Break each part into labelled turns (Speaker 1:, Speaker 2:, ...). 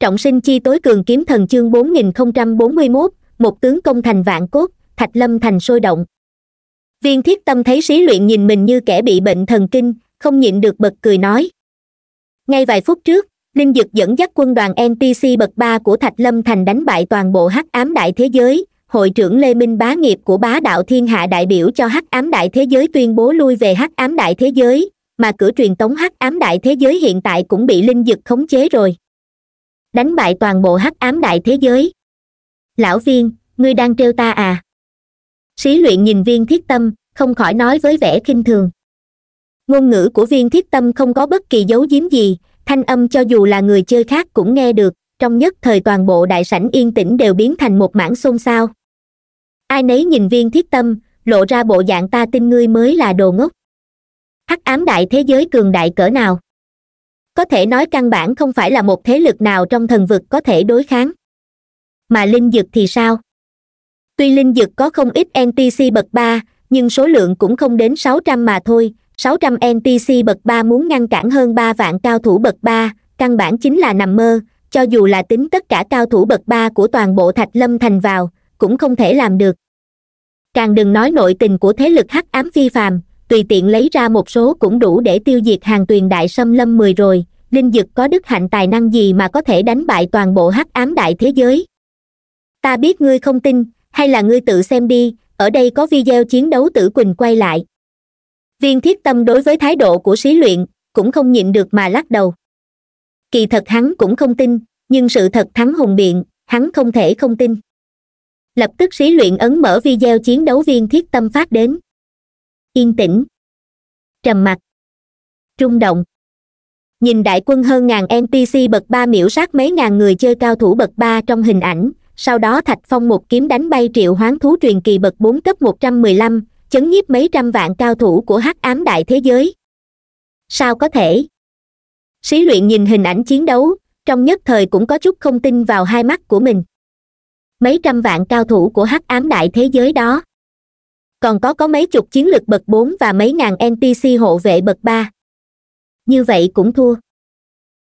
Speaker 1: trọng sinh chi tối cường kiếm thần chương bốn nghìn không trăm bốn mươi mốt một tướng công thành vạn cốt thạch lâm thành sôi động viên thiết tâm thấy sĩ luyện nhìn mình như kẻ bị bệnh thần kinh không nhịn được bật cười nói ngay vài phút trước linh dực dẫn dắt quân đoàn ntc bậc ba của thạch lâm thành đánh bại toàn bộ hắc ám đại thế giới hội trưởng lê minh bá nghiệp của bá đạo thiên hạ đại biểu cho hắc ám đại thế giới tuyên bố lui về hắc ám đại thế giới mà cửa truyền tống hắc ám đại thế giới hiện tại cũng bị linh dực khống chế rồi đánh bại toàn bộ hắc ám đại thế giới lão viên ngươi đang trêu ta à sĩ luyện nhìn viên thiết tâm không khỏi nói với vẻ khinh thường ngôn ngữ của viên thiết tâm không có bất kỳ dấu giếm gì thanh âm cho dù là người chơi khác cũng nghe được trong nhất thời toàn bộ đại sảnh yên tĩnh đều biến thành một mảng xôn xao ai nấy nhìn viên thiết tâm lộ ra bộ dạng ta tin ngươi mới là đồ ngốc hắc ám đại thế giới cường đại cỡ nào có thể nói căn bản không phải là một thế lực nào trong thần vực có thể đối kháng mà linh dược thì sao tuy linh dược có không ít ntc bậc ba nhưng số lượng cũng không đến sáu trăm mà thôi sáu trăm ntc bậc ba muốn ngăn cản hơn ba vạn cao thủ bậc ba căn bản chính là nằm mơ cho dù là tính tất cả cao thủ bậc ba của toàn bộ thạch lâm thành vào cũng không thể làm được càng đừng nói nội tình của thế lực hắc ám phi phàm tùy tiện lấy ra một số cũng đủ để tiêu diệt hàng tuyền đại xâm lâm mười rồi linh dực có đức hạnh tài năng gì mà có thể đánh bại toàn bộ hắc ám đại thế giới ta biết ngươi không tin hay là ngươi tự xem đi ở đây có video chiến đấu tử quỳnh quay lại viên thiết tâm đối với thái độ của sĩ luyện cũng không nhịn được mà lắc đầu kỳ thật hắn cũng không tin nhưng sự thật thắng hùng biện hắn không thể không tin lập tức sĩ luyện ấn mở video chiến đấu viên thiết tâm phát đến yên tĩnh trầm mặc trung động nhìn đại quân hơn ngàn npc bậc ba miễu sát mấy ngàn người chơi cao thủ bậc ba trong hình ảnh sau đó thạch phong một kiếm đánh bay triệu hoán thú truyền kỳ bậc bốn cấp một trăm mười lăm chấn nhiếp mấy trăm vạn cao thủ của hắc ám đại thế giới sao có thể sĩ luyện nhìn hình ảnh chiến đấu trong nhất thời cũng có chút không tin vào hai mắt của mình mấy trăm vạn cao thủ của hắc ám đại thế giới đó còn có có mấy chục chiến lực bậc bốn và mấy ngàn npc hộ vệ bậc ba như vậy cũng thua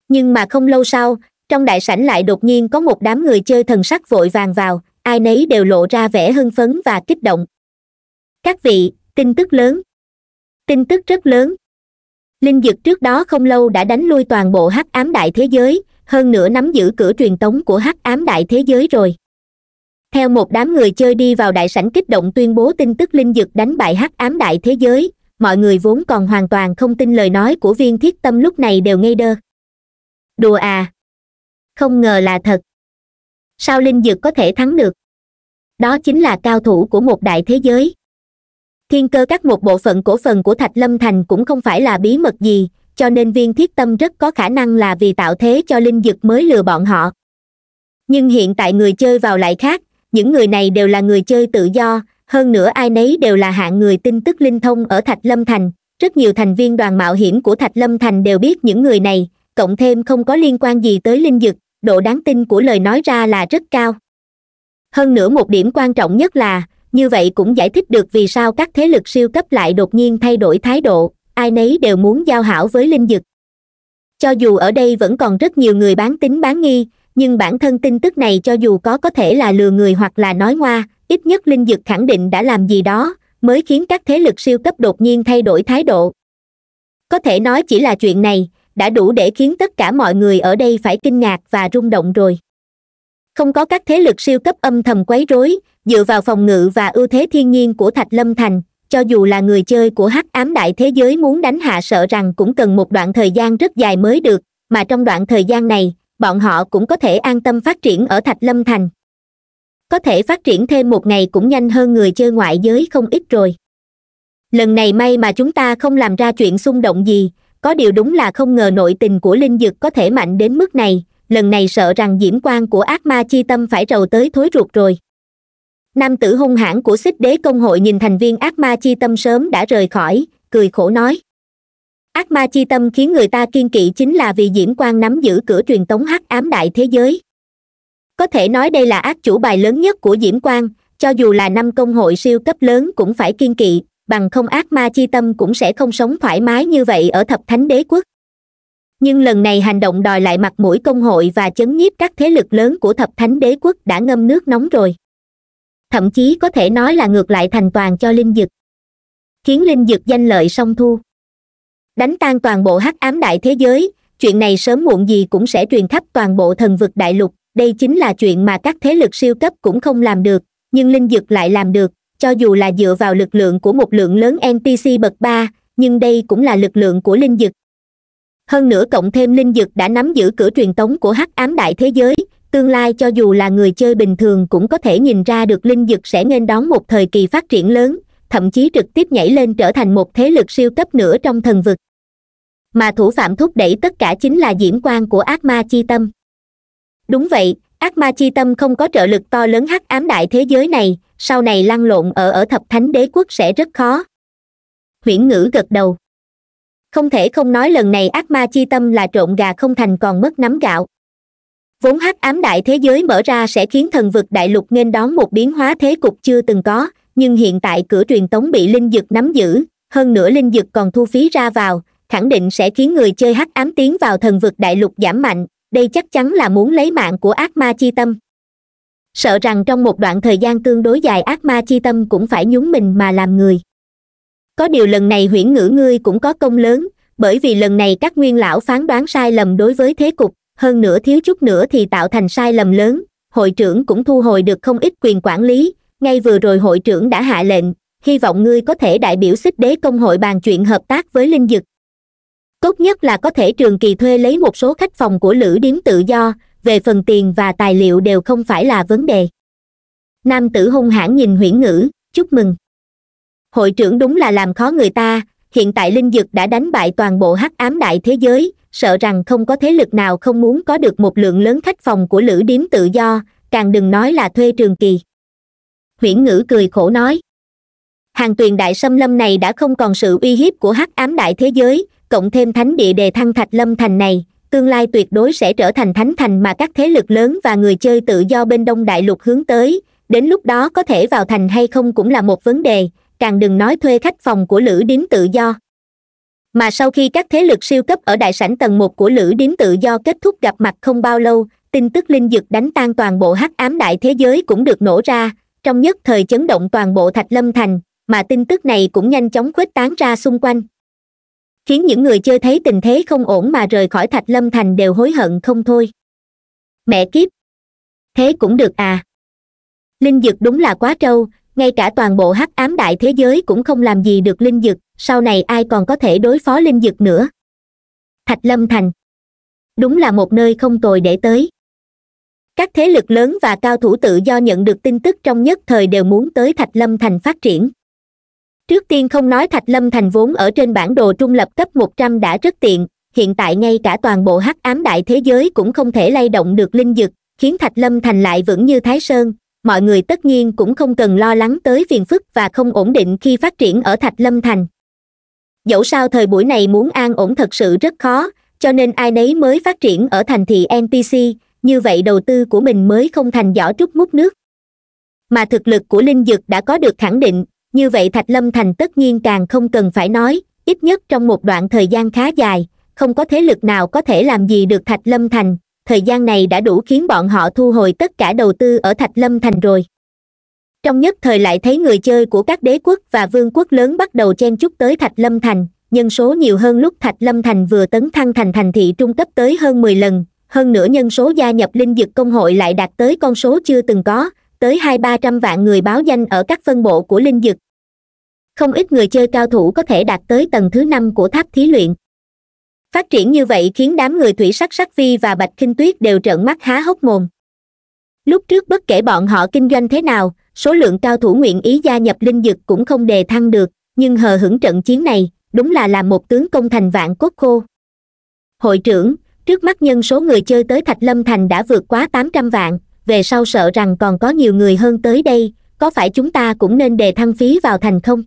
Speaker 1: nhưng mà không lâu sau trong đại sảnh lại đột nhiên có một đám người chơi thần sắc vội vàng vào ai nấy đều lộ ra vẻ hưng phấn và kích động các vị tin tức lớn tin tức rất lớn linh dực trước đó không lâu đã đánh lui toàn bộ hắc ám đại thế giới hơn nữa nắm giữ cửa truyền tống của hắc ám đại thế giới rồi theo một đám người chơi đi vào đại sảnh kích động tuyên bố tin tức linh dực đánh bại hắc ám đại thế giới mọi người vốn còn hoàn toàn không tin lời nói của viên thiết tâm lúc này đều ngây đơ đùa à không ngờ là thật sao linh dược có thể thắng được đó chính là cao thủ của một đại thế giới thiên cơ các một bộ phận cổ phần của thạch lâm thành cũng không phải là bí mật gì cho nên viên thiết tâm rất có khả năng là vì tạo thế cho linh dực mới lừa bọn họ nhưng hiện tại người chơi vào lại khác những người này đều là người chơi tự do hơn nữa ai nấy đều là hạng người tin tức linh thông ở thạch lâm thành rất nhiều thành viên đoàn mạo hiểm của thạch lâm thành đều biết những người này cộng thêm không có liên quan gì tới linh dực độ đáng tin của lời nói ra là rất cao hơn nữa một điểm quan trọng nhất là như vậy cũng giải thích được vì sao các thế lực siêu cấp lại đột nhiên thay đổi thái độ ai nấy đều muốn giao hảo với linh dực cho dù ở đây vẫn còn rất nhiều người bán tính bán nghi nhưng bản thân tin tức này cho dù có có thể là lừa người hoặc là nói ngoa ít nhất linh dực khẳng định đã làm gì đó mới khiến các thế lực siêu cấp đột nhiên thay đổi thái độ có thể nói chỉ là chuyện này đã đủ để khiến tất cả mọi người ở đây phải kinh ngạc và rung động rồi không có các thế lực siêu cấp âm thầm quấy rối dựa vào phòng ngự và ưu thế thiên nhiên của thạch lâm thành cho dù là người chơi của hắc ám đại thế giới muốn đánh hạ sợ rằng cũng cần một đoạn thời gian rất dài mới được mà trong đoạn thời gian này bọn họ cũng có thể an tâm phát triển ở thạch lâm thành có thể phát triển thêm một ngày cũng nhanh hơn người chơi ngoại giới không ít rồi lần này may mà chúng ta không làm ra chuyện xung động gì có điều đúng là không ngờ nội tình của linh dực có thể mạnh đến mức này lần này sợ rằng diễm quan của ác ma chi tâm phải rầu tới thối ruột rồi nam tử hung hãn của xích đế công hội nhìn thành viên ác ma chi tâm sớm đã rời khỏi cười khổ nói ác ma chi tâm khiến người ta kiên kỵ chính là vì diễm quan nắm giữ cửa truyền tống hắc ám đại thế giới có thể nói đây là ác chủ bài lớn nhất của diễm quang cho dù là năm công hội siêu cấp lớn cũng phải kiên kỵ bằng không ác ma chi tâm cũng sẽ không sống thoải mái như vậy ở thập thánh đế quốc nhưng lần này hành động đòi lại mặt mũi công hội và chấn nhiếp các thế lực lớn của thập thánh đế quốc đã ngâm nước nóng rồi thậm chí có thể nói là ngược lại thành toàn cho linh dực khiến linh dực danh lợi song thu đánh tan toàn bộ hắc ám đại thế giới chuyện này sớm muộn gì cũng sẽ truyền khắp toàn bộ thần vực đại lục đây chính là chuyện mà các thế lực siêu cấp cũng không làm được nhưng linh dực lại làm được cho dù là dựa vào lực lượng của một lượng lớn ntc bậc ba nhưng đây cũng là lực lượng của linh dực. hơn nữa cộng thêm linh dực đã nắm giữ cửa truyền tống của hắc ám đại thế giới tương lai cho dù là người chơi bình thường cũng có thể nhìn ra được linh dực sẽ nên đón một thời kỳ phát triển lớn thậm chí trực tiếp nhảy lên trở thành một thế lực siêu cấp nữa trong thần vực mà thủ phạm thúc đẩy tất cả chính là Diễm quan của ác ma chi tâm đúng vậy ác ma chi tâm không có trợ lực to lớn hắc ám đại thế giới này sau này lăn lộn ở ở thập thánh đế quốc sẽ rất khó huyễn ngữ gật đầu không thể không nói lần này ác ma chi tâm là trộn gà không thành còn mất nắm gạo vốn hắc ám đại thế giới mở ra sẽ khiến thần vực đại lục nên đón một biến hóa thế cục chưa từng có nhưng hiện tại cửa truyền tống bị linh dực nắm giữ hơn nữa linh dực còn thu phí ra vào khẳng định sẽ khiến người chơi hắc ám tiến vào thần vực đại lục giảm mạnh đây chắc chắn là muốn lấy mạng của ác ma chi tâm sợ rằng trong một đoạn thời gian tương đối dài ác ma chi tâm cũng phải nhúng mình mà làm người có điều lần này huyễn ngữ ngươi cũng có công lớn bởi vì lần này các nguyên lão phán đoán sai lầm đối với thế cục hơn nữa thiếu chút nữa thì tạo thành sai lầm lớn hội trưởng cũng thu hồi được không ít quyền quản lý ngay vừa rồi hội trưởng đã hạ lệnh hy vọng ngươi có thể đại biểu xích đế công hội bàn chuyện hợp tác với linh dực tốt nhất là có thể trường kỳ thuê lấy một số khách phòng của lữ điếm tự do về phần tiền và tài liệu đều không phải là vấn đề nam tử hung hãn nhìn huyễn ngữ chúc mừng hội trưởng đúng là làm khó người ta hiện tại linh dực đã đánh bại toàn bộ hắc ám đại thế giới sợ rằng không có thế lực nào không muốn có được một lượng lớn khách phòng của lữ điếm tự do càng đừng nói là thuê trường kỳ huyễn ngữ cười khổ nói hàng tuyền đại xâm lâm này đã không còn sự uy hiếp của hắc ám đại thế giới cộng thêm thánh địa đề thăng thạch lâm thành này tương lai tuyệt đối sẽ trở thành thánh thành mà các thế lực lớn và người chơi tự do bên đông đại lục hướng tới đến lúc đó có thể vào thành hay không cũng là một vấn đề càng đừng nói thuê khách phòng của lữ điếm tự do mà sau khi các thế lực siêu cấp ở đại sảnh tầng một của lữ điếm tự do kết thúc gặp mặt không bao lâu tin tức linh dực đánh tan toàn bộ hắc ám đại thế giới cũng được nổ ra trong nhất thời chấn động toàn bộ thạch lâm thành mà tin tức này cũng nhanh chóng khuếch tán ra xung quanh khiến những người chơi thấy tình thế không ổn mà rời khỏi thạch lâm thành đều hối hận không thôi mẹ kiếp thế cũng được à linh dực đúng là quá trâu ngay cả toàn bộ hắc ám đại thế giới cũng không làm gì được linh dực sau này ai còn có thể đối phó linh dực nữa thạch lâm thành đúng là một nơi không tồi để tới các thế lực lớn và cao thủ tự do nhận được tin tức trong nhất thời đều muốn tới thạch lâm thành phát triển trước tiên không nói thạch lâm thành vốn ở trên bản đồ trung lập cấp một trăm đã rất tiện hiện tại ngay cả toàn bộ hắc ám đại thế giới cũng không thể lay động được linh dực khiến thạch lâm thành lại vững như thái sơn mọi người tất nhiên cũng không cần lo lắng tới phiền phức và không ổn định khi phát triển ở thạch lâm thành dẫu sao thời buổi này muốn an ổn thật sự rất khó cho nên ai nấy mới phát triển ở thành thị npc như vậy đầu tư của mình mới không thành giỏ trút mút nước mà thực lực của linh dực đã có được khẳng định như vậy thạch lâm thành tất nhiên càng không cần phải nói ít nhất trong một đoạn thời gian khá dài không có thế lực nào có thể làm gì được thạch lâm thành thời gian này đã đủ khiến bọn họ thu hồi tất cả đầu tư ở thạch lâm thành rồi trong nhất thời lại thấy người chơi của các đế quốc và vương quốc lớn bắt đầu chen chúc tới thạch lâm thành nhân số nhiều hơn lúc thạch lâm thành vừa tấn thăng thành thành thị trung cấp tới hơn mười lần hơn nữa nhân số gia nhập linh vực công hội lại đạt tới con số chưa từng có tới hai ba trăm vạn người báo danh ở các phân bộ của linh dực không ít người chơi cao thủ có thể đạt tới tầng thứ năm của tháp thí luyện phát triển như vậy khiến đám người thủy sắc sắc vi và bạch kinh tuyết đều trợn mắt há hốc mồm lúc trước bất kể bọn họ kinh doanh thế nào số lượng cao thủ nguyện ý gia nhập linh dực cũng không đề thăng được nhưng hờ hững trận chiến này đúng là làm một tướng công thành vạn cốt khô hội trưởng trước mắt nhân số người chơi tới thạch lâm thành đã vượt quá tám trăm vạn về sau sợ rằng còn có nhiều người hơn tới đây có phải chúng ta cũng nên đề thăng phí vào thành không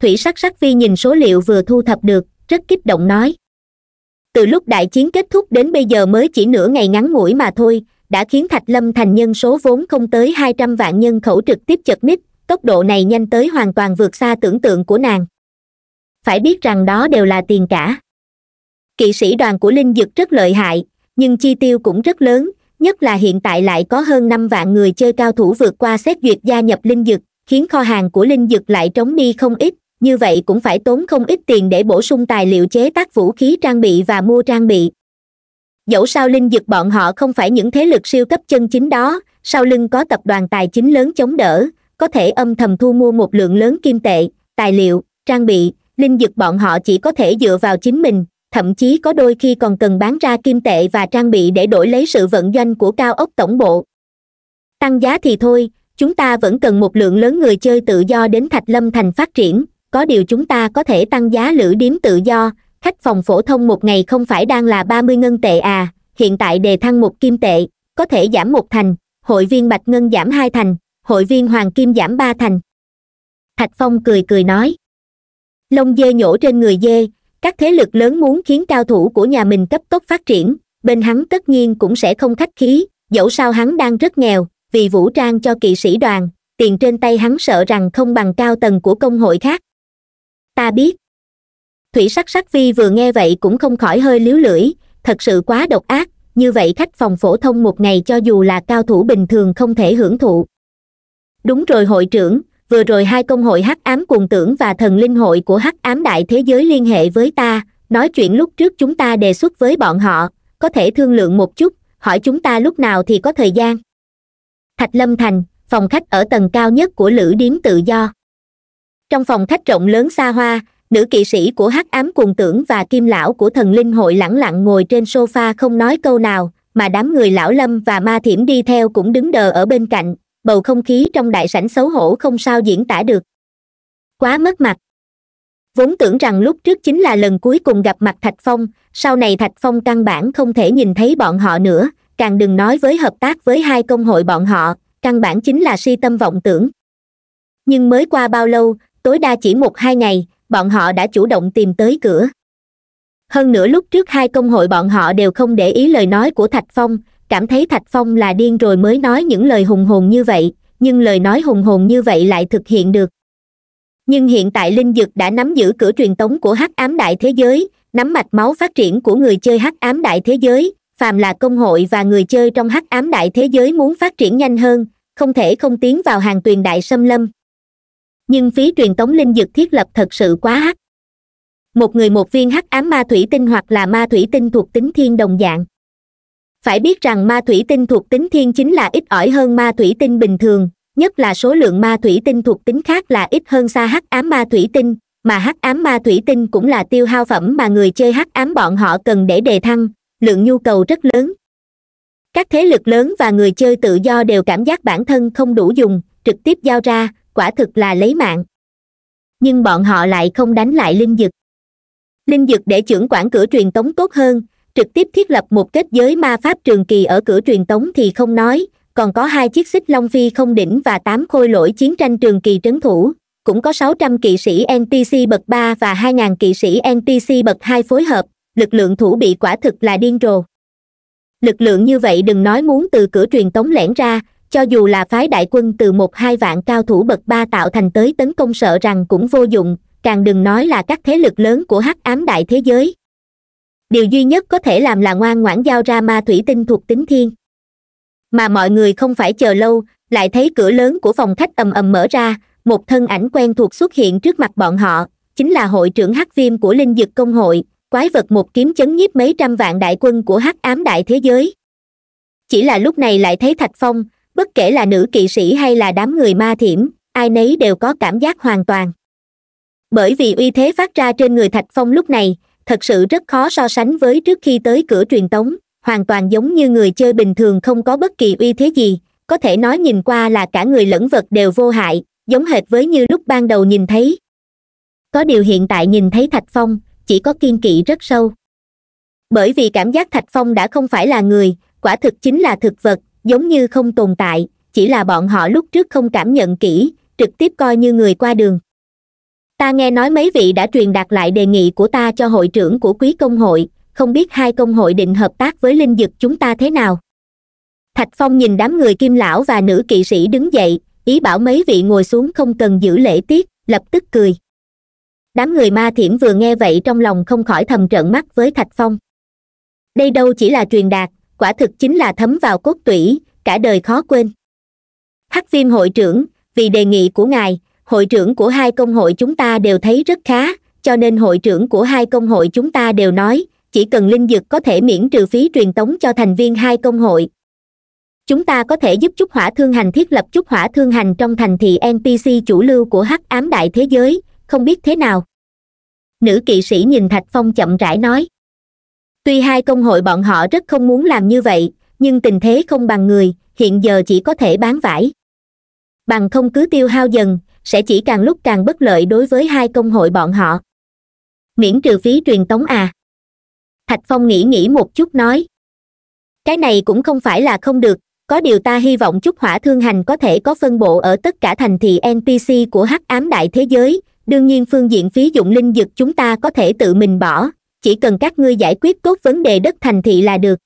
Speaker 1: thủy sắc sắc vi nhìn số liệu vừa thu thập được rất kích động nói từ lúc đại chiến kết thúc đến bây giờ mới chỉ nửa ngày ngắn ngủi mà thôi đã khiến thạch lâm thành nhân số vốn không tới hai trăm vạn nhân khẩu trực tiếp chật ních tốc độ này nhanh tới hoàn toàn vượt xa tưởng tượng của nàng phải biết rằng đó đều là tiền cả kỵ sĩ đoàn của linh dực rất lợi hại nhưng chi tiêu cũng rất lớn nhất là hiện tại lại có hơn năm vạn người chơi cao thủ vượt qua xét duyệt gia nhập linh dực khiến kho hàng của linh dực lại trống đi không ít như vậy cũng phải tốn không ít tiền để bổ sung tài liệu chế tác vũ khí trang bị và mua trang bị dẫu sao linh dực bọn họ không phải những thế lực siêu cấp chân chính đó sau lưng có tập đoàn tài chính lớn chống đỡ có thể âm thầm thu mua một lượng lớn kim tệ tài liệu trang bị linh dực bọn họ chỉ có thể dựa vào chính mình thậm chí có đôi khi còn cần bán ra kim tệ và trang bị để đổi lấy sự vận doanh của cao ốc tổng bộ tăng giá thì thôi chúng ta vẫn cần một lượng lớn người chơi tự do đến thạch lâm thành phát triển có điều chúng ta có thể tăng giá lữ điếm tự do khách phòng phổ thông một ngày không phải đang là ba mươi ngân tệ à hiện tại đề thăng một kim tệ có thể giảm một thành hội viên bạch ngân giảm hai thành hội viên hoàng kim giảm ba thành thạch phong cười cười nói lông dê nhổ trên người dê các thế lực lớn muốn khiến cao thủ của nhà mình cấp tốc phát triển bên hắn tất nhiên cũng sẽ không khách khí dẫu sao hắn đang rất nghèo vì vũ trang cho kỵ sĩ đoàn tiền trên tay hắn sợ rằng không bằng cao tầng của công hội khác ta biết thủy sắc sắc vi vừa nghe vậy cũng không khỏi hơi liếu lưỡi thật sự quá độc ác như vậy khách phòng phổ thông một ngày cho dù là cao thủ bình thường không thể hưởng thụ đúng rồi hội trưởng vừa rồi hai công hội hắc ám cuồng tưởng và thần linh hội của hắc ám đại thế giới liên hệ với ta nói chuyện lúc trước chúng ta đề xuất với bọn họ có thể thương lượng một chút hỏi chúng ta lúc nào thì có thời gian thạch lâm thành phòng khách ở tầng cao nhất của lữ điếm tự do trong phòng khách rộng lớn xa hoa nữ kỵ sĩ của hắc ám cuồng tưởng và kim lão của thần linh hội lẳng lặng ngồi trên sofa không nói câu nào mà đám người lão lâm và ma thiểm đi theo cũng đứng đờ ở bên cạnh bầu không khí trong đại sảnh xấu hổ không sao diễn tả được quá mất mặt vốn tưởng rằng lúc trước chính là lần cuối cùng gặp mặt thạch phong sau này thạch phong căn bản không thể nhìn thấy bọn họ nữa càng đừng nói với hợp tác với hai công hội bọn họ căn bản chính là si tâm vọng tưởng nhưng mới qua bao lâu tối đa chỉ một hai ngày bọn họ đã chủ động tìm tới cửa hơn nữa lúc trước hai công hội bọn họ đều không để ý lời nói của thạch phong cảm thấy thạch phong là điên rồi mới nói những lời hùng hồn như vậy nhưng lời nói hùng hồn như vậy lại thực hiện được nhưng hiện tại linh dực đã nắm giữ cửa truyền tống của hắc ám đại thế giới nắm mạch máu phát triển của người chơi hắc ám đại thế giới phàm là công hội và người chơi trong hắc ám đại thế giới muốn phát triển nhanh hơn không thể không tiến vào hàng tuyền đại xâm lâm nhưng phí truyền tống linh dực thiết lập thật sự quá hắc một người một viên hắc ám ma thủy tinh hoặc là ma thủy tinh thuộc tính thiên đồng dạng phải biết rằng ma thủy tinh thuộc tính thiên chính là ít ỏi hơn ma thủy tinh bình thường nhất là số lượng ma thủy tinh thuộc tính khác là ít hơn xa hắc ám ma thủy tinh mà hắc ám ma thủy tinh cũng là tiêu hao phẩm mà người chơi hắc ám bọn họ cần để đề thăng lượng nhu cầu rất lớn các thế lực lớn và người chơi tự do đều cảm giác bản thân không đủ dùng trực tiếp giao ra quả thực là lấy mạng nhưng bọn họ lại không đánh lại linh dực linh dực để trưởng quản cửa truyền tống tốt hơn trực tiếp thiết lập một kết giới ma pháp trường kỳ ở cửa truyền tống thì không nói còn có hai chiếc xích long phi không đỉnh và tám khôi lỗi chiến tranh trường kỳ trấn thủ cũng có sáu trăm kỵ sĩ ntc bậc ba và hai ngàn kỵ sĩ ntc bậc hai phối hợp lực lượng thủ bị quả thực là điên rồ lực lượng như vậy đừng nói muốn từ cửa truyền tống lẻn ra cho dù là phái đại quân từ một hai vạn cao thủ bậc ba tạo thành tới tấn công sợ rằng cũng vô dụng càng đừng nói là các thế lực lớn của hắc ám đại thế giới điều duy nhất có thể làm là ngoan ngoãn giao ra ma thủy tinh thuộc tính thiên mà mọi người không phải chờ lâu lại thấy cửa lớn của phòng khách ầm ầm mở ra một thân ảnh quen thuộc xuất hiện trước mặt bọn họ chính là hội trưởng hắc viêm của linh dực công hội quái vật một kiếm chấn nhiếp mấy trăm vạn đại quân của hắc ám đại thế giới chỉ là lúc này lại thấy thạch phong bất kể là nữ kỵ sĩ hay là đám người ma thiểm ai nấy đều có cảm giác hoàn toàn bởi vì uy thế phát ra trên người thạch phong lúc này thật sự rất khó so sánh với trước khi tới cửa truyền tống hoàn toàn giống như người chơi bình thường không có bất kỳ uy thế gì có thể nói nhìn qua là cả người lẫn vật đều vô hại giống hệt với như lúc ban đầu nhìn thấy có điều hiện tại nhìn thấy thạch phong chỉ có kiên kỵ rất sâu bởi vì cảm giác thạch phong đã không phải là người quả thực chính là thực vật giống như không tồn tại chỉ là bọn họ lúc trước không cảm nhận kỹ trực tiếp coi như người qua đường ta nghe nói mấy vị đã truyền đạt lại đề nghị của ta cho hội trưởng của quý công hội không biết hai công hội định hợp tác với linh dực chúng ta thế nào thạch phong nhìn đám người kim lão và nữ kỵ sĩ đứng dậy ý bảo mấy vị ngồi xuống không cần giữ lễ tiết lập tức cười đám người ma thiểm vừa nghe vậy trong lòng không khỏi thầm trợn mắt với thạch phong đây đâu chỉ là truyền đạt quả thực chính là thấm vào cốt tủy cả đời khó quên hắc viêm hội trưởng vì đề nghị của ngài hội trưởng của hai công hội chúng ta đều thấy rất khá cho nên hội trưởng của hai công hội chúng ta đều nói chỉ cần linh dực có thể miễn trừ phí truyền tống cho thành viên hai công hội chúng ta có thể giúp chúc hỏa thương hành thiết lập chúc hỏa thương hành trong thành thị npc chủ lưu của hắc ám đại thế giới không biết thế nào nữ kỵ sĩ nhìn thạch phong chậm rãi nói tuy hai công hội bọn họ rất không muốn làm như vậy nhưng tình thế không bằng người hiện giờ chỉ có thể bán vải bằng không cứ tiêu hao dần sẽ chỉ càng lúc càng bất lợi đối với hai công hội bọn họ miễn trừ phí truyền tống à thạch phong nghĩ nghĩ một chút nói cái này cũng không phải là không được có điều ta hy vọng chút hỏa thương hành có thể có phân bộ ở tất cả thành thị npc của hắc ám đại thế giới đương nhiên phương diện phí dụng linh dực chúng ta có thể tự mình bỏ chỉ cần các ngươi giải quyết tốt vấn đề đất thành thị là được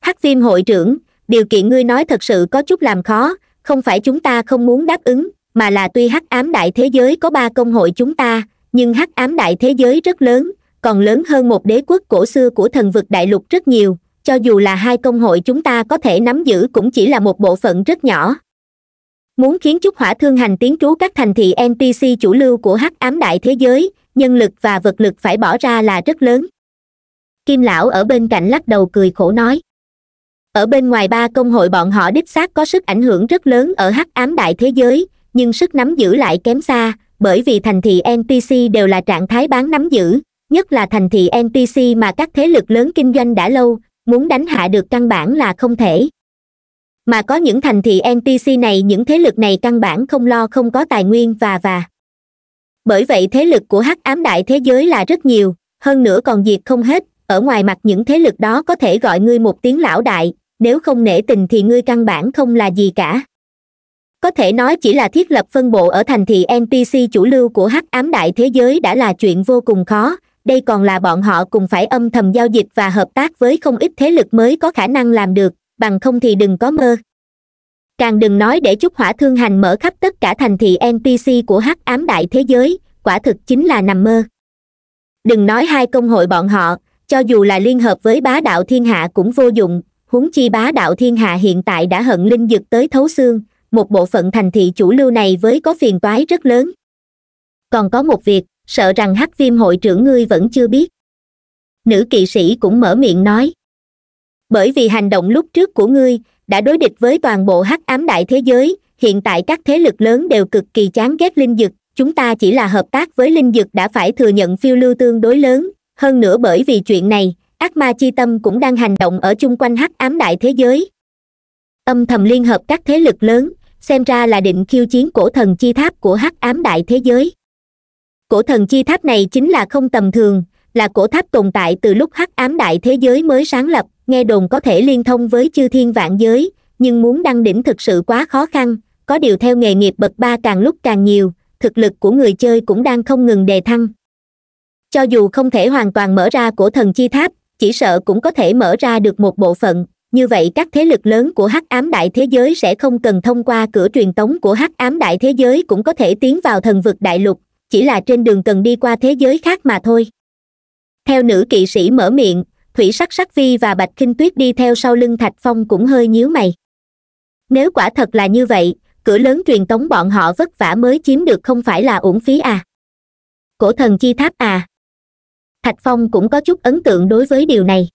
Speaker 1: hắc viêm hội trưởng điều kiện ngươi nói thật sự có chút làm khó không phải chúng ta không muốn đáp ứng mà là tuy hắc ám đại thế giới có ba công hội chúng ta nhưng hắc ám đại thế giới rất lớn còn lớn hơn một đế quốc cổ xưa của thần vực đại lục rất nhiều cho dù là hai công hội chúng ta có thể nắm giữ cũng chỉ là một bộ phận rất nhỏ muốn khiến chúc hỏa thương hành tiến trú các thành thị ntc chủ lưu của hắc ám đại thế giới nhân lực và vật lực phải bỏ ra là rất lớn kim lão ở bên cạnh lắc đầu cười khổ nói ở bên ngoài ba công hội bọn họ đích xác có sức ảnh hưởng rất lớn ở hắc ám đại thế giới nhưng sức nắm giữ lại kém xa bởi vì thành thị ntc đều là trạng thái bán nắm giữ nhất là thành thị ntc mà các thế lực lớn kinh doanh đã lâu muốn đánh hạ được căn bản là không thể mà có những thành thị ntc này những thế lực này căn bản không lo không có tài nguyên và và bởi vậy thế lực của hắc ám đại thế giới là rất nhiều hơn nữa còn diệt không hết ở ngoài mặt những thế lực đó có thể gọi ngươi một tiếng lão đại nếu không nể tình thì ngươi căn bản không là gì cả có thể nói chỉ là thiết lập phân bộ ở thành thị npc chủ lưu của hắc ám đại thế giới đã là chuyện vô cùng khó đây còn là bọn họ cùng phải âm thầm giao dịch và hợp tác với không ít thế lực mới có khả năng làm được bằng không thì đừng có mơ càng đừng nói để chút hỏa thương hành mở khắp tất cả thành thị npc của hắc ám đại thế giới quả thực chính là nằm mơ đừng nói hai công hội bọn họ cho dù là liên hợp với bá đạo thiên hạ cũng vô dụng huống chi bá đạo thiên hạ hiện tại đã hận linh dực tới thấu xương một bộ phận thành thị chủ lưu này với có phiền toái rất lớn còn có một việc sợ rằng hắc viêm hội trưởng ngươi vẫn chưa biết nữ kỵ sĩ cũng mở miệng nói bởi vì hành động lúc trước của ngươi đã đối địch với toàn bộ hắc ám đại thế giới hiện tại các thế lực lớn đều cực kỳ chán ghét linh dực chúng ta chỉ là hợp tác với linh dực đã phải thừa nhận phiêu lưu tương đối lớn hơn nữa bởi vì chuyện này ác ma chi tâm cũng đang hành động ở chung quanh hắc ám đại thế giới âm thầm liên hợp các thế lực lớn xem ra là định khiêu chiến cổ thần chi tháp của hắc ám đại thế giới cổ thần chi tháp này chính là không tầm thường là cổ tháp tồn tại từ lúc hắc ám đại thế giới mới sáng lập nghe đồn có thể liên thông với chư thiên vạn giới nhưng muốn đăng đỉnh thực sự quá khó khăn có điều theo nghề nghiệp bậc ba càng lúc càng nhiều thực lực của người chơi cũng đang không ngừng đề thăng cho dù không thể hoàn toàn mở ra cổ thần chi tháp chỉ sợ cũng có thể mở ra được một bộ phận như vậy các thế lực lớn của hắc ám đại thế giới sẽ không cần thông qua cửa truyền tống của hắc ám đại thế giới cũng có thể tiến vào thần vực đại lục chỉ là trên đường cần đi qua thế giới khác mà thôi theo nữ kỵ sĩ mở miệng thủy sắc sắc vi và bạch k tuyết đi theo sau lưng thạch phong cũng hơi nhíu mày nếu quả thật là như vậy cửa lớn truyền tống bọn họ vất vả mới chiếm được không phải là uổng phí à cổ thần chi tháp à thạch phong cũng có chút ấn tượng đối với điều này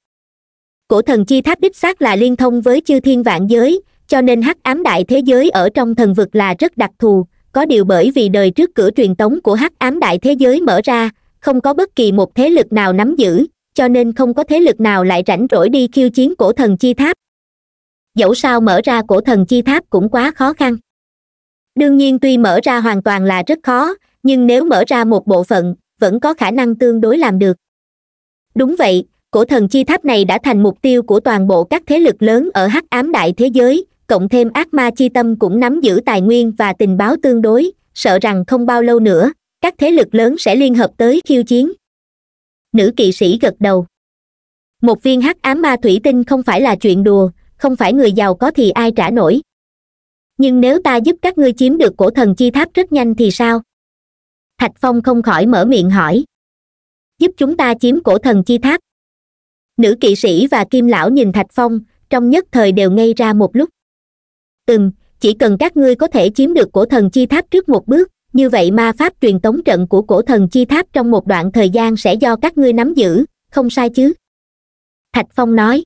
Speaker 1: của thần chi tháp đích xác là liên thông với chư thiên vạn giới cho nên hắc ám đại thế giới ở trong thần vực là rất đặc thù có điều bởi vì đời trước cửa truyền tống của hắc ám đại thế giới mở ra không có bất kỳ một thế lực nào nắm giữ cho nên không có thế lực nào lại rảnh rỗi đi khiêu chiến cổ thần chi tháp dẫu sao mở ra cổ thần chi tháp cũng quá khó khăn đương nhiên tuy mở ra hoàn toàn là rất khó nhưng nếu mở ra một bộ phận vẫn có khả năng tương đối làm được đúng vậy cổ thần chi tháp này đã thành mục tiêu của toàn bộ các thế lực lớn ở hắc ám đại thế giới cộng thêm ác ma chi tâm cũng nắm giữ tài nguyên và tình báo tương đối sợ rằng không bao lâu nữa các thế lực lớn sẽ liên hợp tới khiêu chiến nữ kỵ sĩ gật đầu một viên hắc ám ma thủy tinh không phải là chuyện đùa không phải người giàu có thì ai trả nổi nhưng nếu ta giúp các ngươi chiếm được cổ thần chi tháp rất nhanh thì sao thạch phong không khỏi mở miệng hỏi giúp chúng ta chiếm cổ thần chi tháp nữ kỵ sĩ và kim lão nhìn thạch phong trong nhất thời đều ngây ra một lúc ừm chỉ cần các ngươi có thể chiếm được cổ thần chi tháp trước một bước như vậy ma pháp truyền tống trận của cổ thần chi tháp trong một đoạn thời gian sẽ do các ngươi nắm giữ không sai chứ thạch phong nói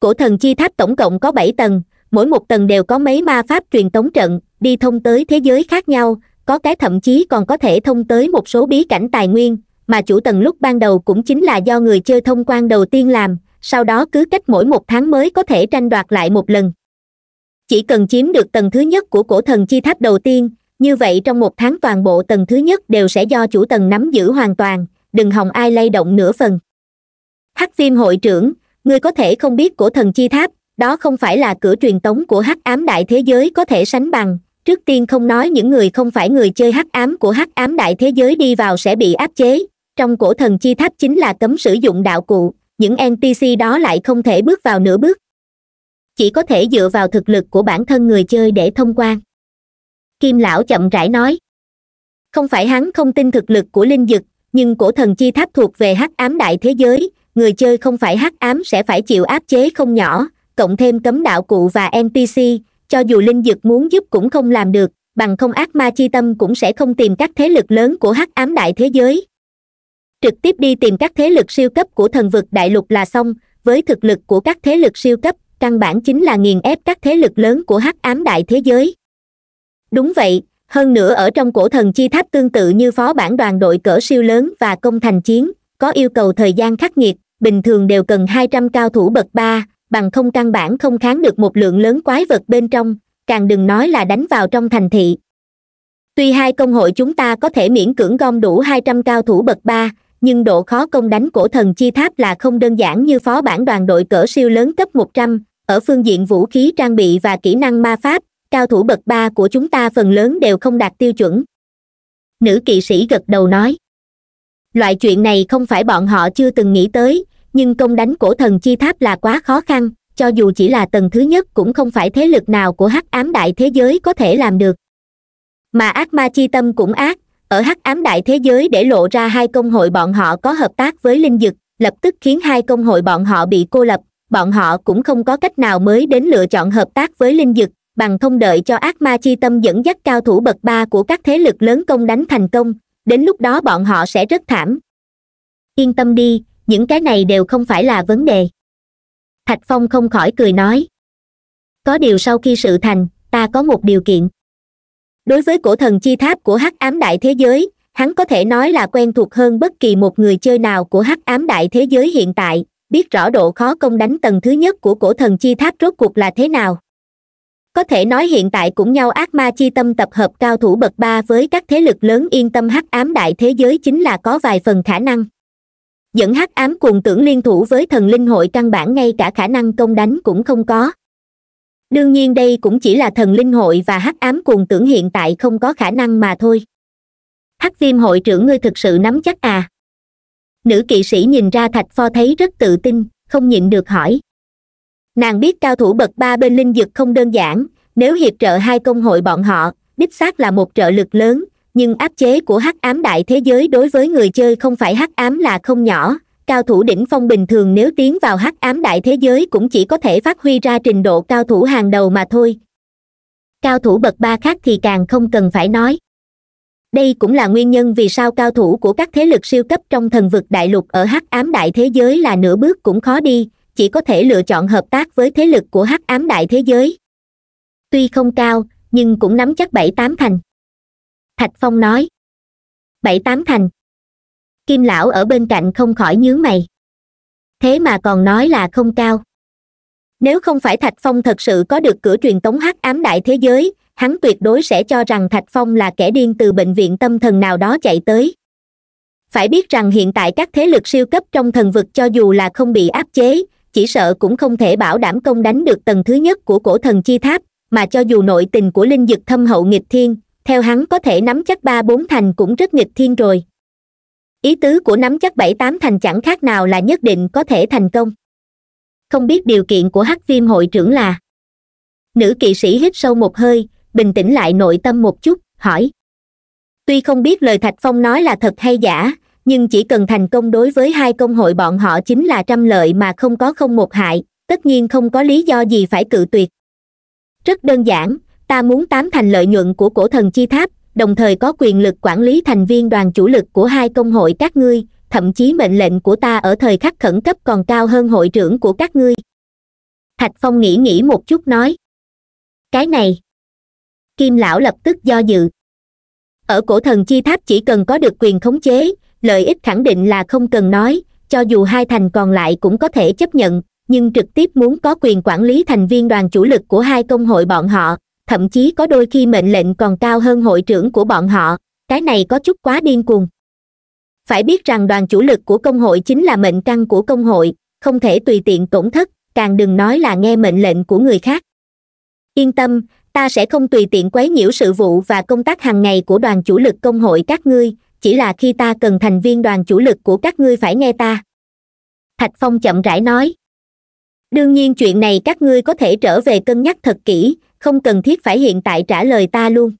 Speaker 1: cổ thần chi tháp tổng cộng có bảy tầng mỗi một tầng đều có mấy ma pháp truyền tống trận đi thông tới thế giới khác nhau có cái thậm chí còn có thể thông tới một số bí cảnh tài nguyên mà chủ tầng lúc ban đầu cũng chính là do người chơi thông quan đầu tiên làm sau đó cứ cách mỗi một tháng mới có thể tranh đoạt lại một lần chỉ cần chiếm được tầng thứ nhất của cổ thần chi tháp đầu tiên như vậy trong một tháng toàn bộ tầng thứ nhất đều sẽ do chủ tầng nắm giữ hoàn toàn đừng hòng ai lay động nửa phần hắc phim hội trưởng ngươi có thể không biết cổ thần chi tháp đó không phải là cửa truyền tống của hắc ám đại thế giới có thể sánh bằng trước tiên không nói những người không phải người chơi hắc ám của hắc ám đại thế giới đi vào sẽ bị áp chế trong cổ thần chi tháp chính là cấm sử dụng đạo cụ những npc đó lại không thể bước vào nửa bước chỉ có thể dựa vào thực lực của bản thân người chơi để thông quan kim lão chậm rãi nói không phải hắn không tin thực lực của linh dực nhưng cổ thần chi tháp thuộc về hắc ám đại thế giới người chơi không phải hắc ám sẽ phải chịu áp chế không nhỏ cộng thêm cấm đạo cụ và npc cho dù linh dực muốn giúp cũng không làm được bằng không ác ma chi tâm cũng sẽ không tìm các thế lực lớn của hắc ám đại thế giới trực tiếp đi tìm các thế lực siêu cấp của thần vực đại lục là xong với thực lực của các thế lực siêu cấp căn bản chính là nghiền ép các thế lực lớn của hắc ám đại thế giới đúng vậy hơn nữa ở trong cổ thần chi tháp tương tự như phó bản đoàn đội cỡ siêu lớn và công thành chiến có yêu cầu thời gian khắc nghiệt bình thường đều cần hai trăm cao thủ bậc ba bằng không căn bản không kháng được một lượng lớn quái vật bên trong càng đừng nói là đánh vào trong thành thị tuy hai công hội chúng ta có thể miễn cưỡng gom đủ hai trăm cao thủ bậc ba nhưng độ khó công đánh cổ thần chi tháp là không đơn giản như phó bản đoàn đội cỡ siêu lớn cấp một trăm ở phương diện vũ khí trang bị và kỹ năng ma pháp cao thủ bậc ba của chúng ta phần lớn đều không đạt tiêu chuẩn nữ kỵ sĩ gật đầu nói loại chuyện này không phải bọn họ chưa từng nghĩ tới nhưng công đánh cổ thần chi tháp là quá khó khăn cho dù chỉ là tầng thứ nhất cũng không phải thế lực nào của hắc ám đại thế giới có thể làm được mà ác ma chi tâm cũng ác ở hắc ám đại thế giới để lộ ra hai công hội bọn họ có hợp tác với linh dực lập tức khiến hai công hội bọn họ bị cô lập bọn họ cũng không có cách nào mới đến lựa chọn hợp tác với linh dực bằng không đợi cho ác ma chi tâm dẫn dắt cao thủ bậc ba của các thế lực lớn công đánh thành công đến lúc đó bọn họ sẽ rất thảm yên tâm đi những cái này đều không phải là vấn đề thạch phong không khỏi cười nói có điều sau khi sự thành ta có một điều kiện đối với cổ thần chi tháp của hắc ám đại thế giới hắn có thể nói là quen thuộc hơn bất kỳ một người chơi nào của hắc ám đại thế giới hiện tại biết rõ độ khó công đánh tầng thứ nhất của cổ thần chi tháp rốt cuộc là thế nào có thể nói hiện tại cũng nhau ác ma chi tâm tập hợp cao thủ bậc ba với các thế lực lớn yên tâm hắc ám đại thế giới chính là có vài phần khả năng dẫn hắc ám cuồng tưởng liên thủ với thần linh hội căn bản ngay cả khả năng công đánh cũng không có đương nhiên đây cũng chỉ là thần linh hội và hắc ám cuồng tưởng hiện tại không có khả năng mà thôi hắc viêm hội trưởng ngươi thực sự nắm chắc à nữ kỵ sĩ nhìn ra thạch pho thấy rất tự tin không nhịn được hỏi nàng biết cao thủ bậc ba bên linh dực không đơn giản nếu hiệp trợ hai công hội bọn họ đích xác là một trợ lực lớn nhưng áp chế của hắc ám đại thế giới đối với người chơi không phải hắc ám là không nhỏ cao thủ đỉnh phong bình thường nếu tiến vào hắc ám đại thế giới cũng chỉ có thể phát huy ra trình độ cao thủ hàng đầu mà thôi cao thủ bậc ba khác thì càng không cần phải nói đây cũng là nguyên nhân vì sao cao thủ của các thế lực siêu cấp trong thần vực đại lục ở hắc ám đại thế giới là nửa bước cũng khó đi chỉ có thể lựa chọn hợp tác với thế lực của hắc ám đại thế giới tuy không cao nhưng cũng nắm chắc bảy tám thành thạch phong nói bảy tám thành kim lão ở bên cạnh không khỏi nhướng mày thế mà còn nói là không cao nếu không phải thạch phong thật sự có được cửa truyền tống hắc ám đại thế giới hắn tuyệt đối sẽ cho rằng thạch phong là kẻ điên từ bệnh viện tâm thần nào đó chạy tới phải biết rằng hiện tại các thế lực siêu cấp trong thần vực cho dù là không bị áp chế chỉ sợ cũng không thể bảo đảm công đánh được tầng thứ nhất của cổ thần chi tháp mà cho dù nội tình của linh dực thâm hậu nghịch thiên theo hắn có thể nắm chắc ba bốn thành cũng rất nghịch thiên rồi ý tứ của nắm chắc bảy tám thành chẳng khác nào là nhất định có thể thành công không biết điều kiện của hắc viêm hội trưởng là nữ kỵ sĩ hít sâu một hơi bình tĩnh lại nội tâm một chút hỏi tuy không biết lời thạch phong nói là thật hay giả nhưng chỉ cần thành công đối với hai công hội bọn họ chính là trăm lợi mà không có không một hại tất nhiên không có lý do gì phải cự tuyệt rất đơn giản ta muốn tám thành lợi nhuận của cổ thần chi tháp đồng thời có quyền lực quản lý thành viên đoàn chủ lực của hai công hội các ngươi thậm chí mệnh lệnh của ta ở thời khắc khẩn cấp còn cao hơn hội trưởng của các ngươi thạch phong nghĩ nghĩ một chút nói cái này kim lão lập tức do dự ở cổ thần chi tháp chỉ cần có được quyền khống chế lợi ích khẳng định là không cần nói cho dù hai thành còn lại cũng có thể chấp nhận nhưng trực tiếp muốn có quyền quản lý thành viên đoàn chủ lực của hai công hội bọn họ thậm chí có đôi khi mệnh lệnh còn cao hơn hội trưởng của bọn họ cái này có chút quá điên cuồng phải biết rằng đoàn chủ lực của công hội chính là mệnh căn của công hội không thể tùy tiện tổn thất càng đừng nói là nghe mệnh lệnh của người khác yên tâm ta sẽ không tùy tiện quấy nhiễu sự vụ và công tác hàng ngày của đoàn chủ lực công hội các ngươi chỉ là khi ta cần thành viên đoàn chủ lực của các ngươi phải nghe ta thạch phong chậm rãi nói đương nhiên chuyện này các ngươi có thể trở về cân nhắc thật kỹ không cần thiết phải hiện tại trả lời ta luôn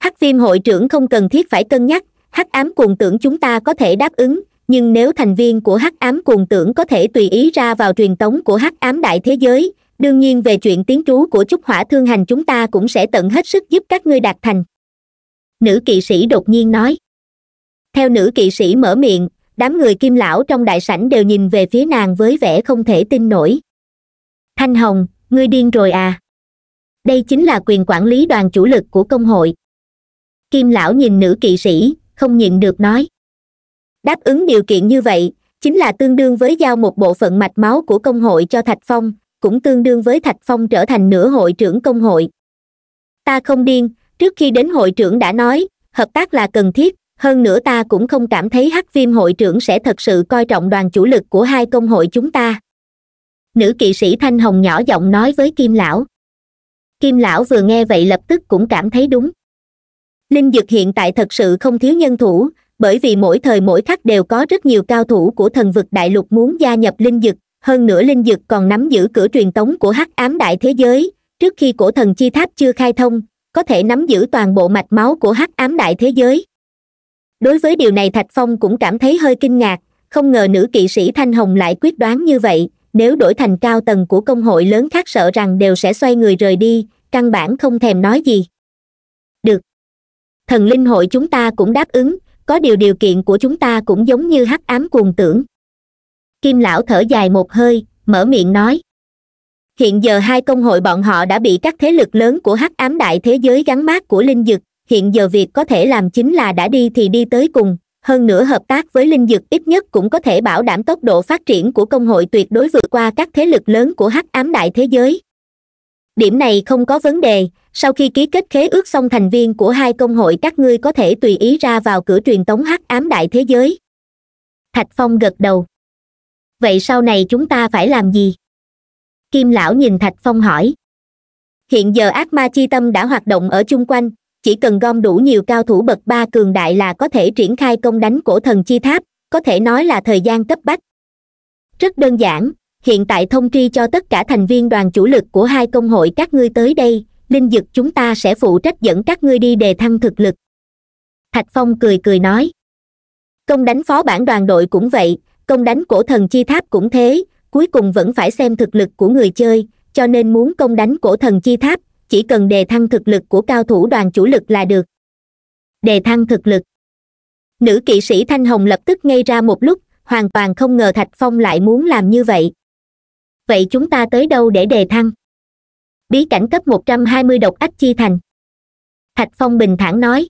Speaker 1: hắc phim hội trưởng không cần thiết phải cân nhắc hắc ám cuồng tưởng chúng ta có thể đáp ứng nhưng nếu thành viên của hắc ám cuồng tưởng có thể tùy ý ra vào truyền tống của hắc ám đại thế giới đương nhiên về chuyện tiến trú của chúc hỏa thương hành chúng ta cũng sẽ tận hết sức giúp các ngươi đạt thành nữ kỵ sĩ đột nhiên nói theo nữ kỵ sĩ mở miệng đám người kim lão trong đại sảnh đều nhìn về phía nàng với vẻ không thể tin nổi thanh hồng ngươi điên rồi à đây chính là quyền quản lý đoàn chủ lực của công hội kim lão nhìn nữ kỵ sĩ không nhịn được nói đáp ứng điều kiện như vậy chính là tương đương với giao một bộ phận mạch máu của công hội cho thạch phong cũng tương đương với thạch phong trở thành nửa hội trưởng công hội ta không điên trước khi đến hội trưởng đã nói hợp tác là cần thiết hơn nữa ta cũng không cảm thấy hắc viêm hội trưởng sẽ thật sự coi trọng đoàn chủ lực của hai công hội chúng ta nữ kỵ sĩ thanh hồng nhỏ giọng nói với kim lão kim lão vừa nghe vậy lập tức cũng cảm thấy đúng linh dực hiện tại thật sự không thiếu nhân thủ bởi vì mỗi thời mỗi khắc đều có rất nhiều cao thủ của thần vực đại lục muốn gia nhập linh dực hơn nữa linh dực còn nắm giữ cửa truyền tống của hắc ám đại thế giới trước khi cổ thần chi tháp chưa khai thông có thể nắm giữ toàn bộ mạch máu của hắc ám đại thế giới đối với điều này thạch phong cũng cảm thấy hơi kinh ngạc không ngờ nữ kỵ sĩ thanh hồng lại quyết đoán như vậy nếu đổi thành cao tầng của công hội lớn khác sợ rằng đều sẽ xoay người rời đi căn bản không thèm nói gì được thần linh hội chúng ta cũng đáp ứng có điều điều kiện của chúng ta cũng giống như hắc ám cuồng tưởng kim lão thở dài một hơi mở miệng nói hiện giờ hai công hội bọn họ đã bị các thế lực lớn của hắc ám đại thế giới gắn mát của linh dực hiện giờ việc có thể làm chính là đã đi thì đi tới cùng hơn nữa hợp tác với linh dược ít nhất cũng có thể bảo đảm tốc độ phát triển của công hội tuyệt đối vượt qua các thế lực lớn của hắc ám đại thế giới điểm này không có vấn đề sau khi ký kết khế ước xong thành viên của hai công hội các ngươi có thể tùy ý ra vào cửa truyền tống hắc ám đại thế giới thạch phong gật đầu vậy sau này chúng ta phải làm gì kim lão nhìn thạch phong hỏi hiện giờ ác ma chi tâm đã hoạt động ở chung quanh chỉ cần gom đủ nhiều cao thủ bậc ba cường đại là có thể triển khai công đánh cổ thần chi tháp có thể nói là thời gian cấp bách rất đơn giản hiện tại thông tri cho tất cả thành viên đoàn chủ lực của hai công hội các ngươi tới đây linh dực chúng ta sẽ phụ trách dẫn các ngươi đi đề thăng thực lực thạch phong cười cười nói công đánh phó bản đoàn đội cũng vậy công đánh cổ thần chi tháp cũng thế cuối cùng vẫn phải xem thực lực của người chơi cho nên muốn công đánh cổ thần chi tháp chỉ cần đề thăng thực lực của cao thủ đoàn chủ lực là được đề thăng thực lực nữ kỵ sĩ thanh hồng lập tức ngây ra một lúc hoàn toàn không ngờ thạch phong lại muốn làm như vậy vậy chúng ta tới đâu để đề thăng bí cảnh cấp một trăm hai mươi độc ách chi thành thạch phong bình thản nói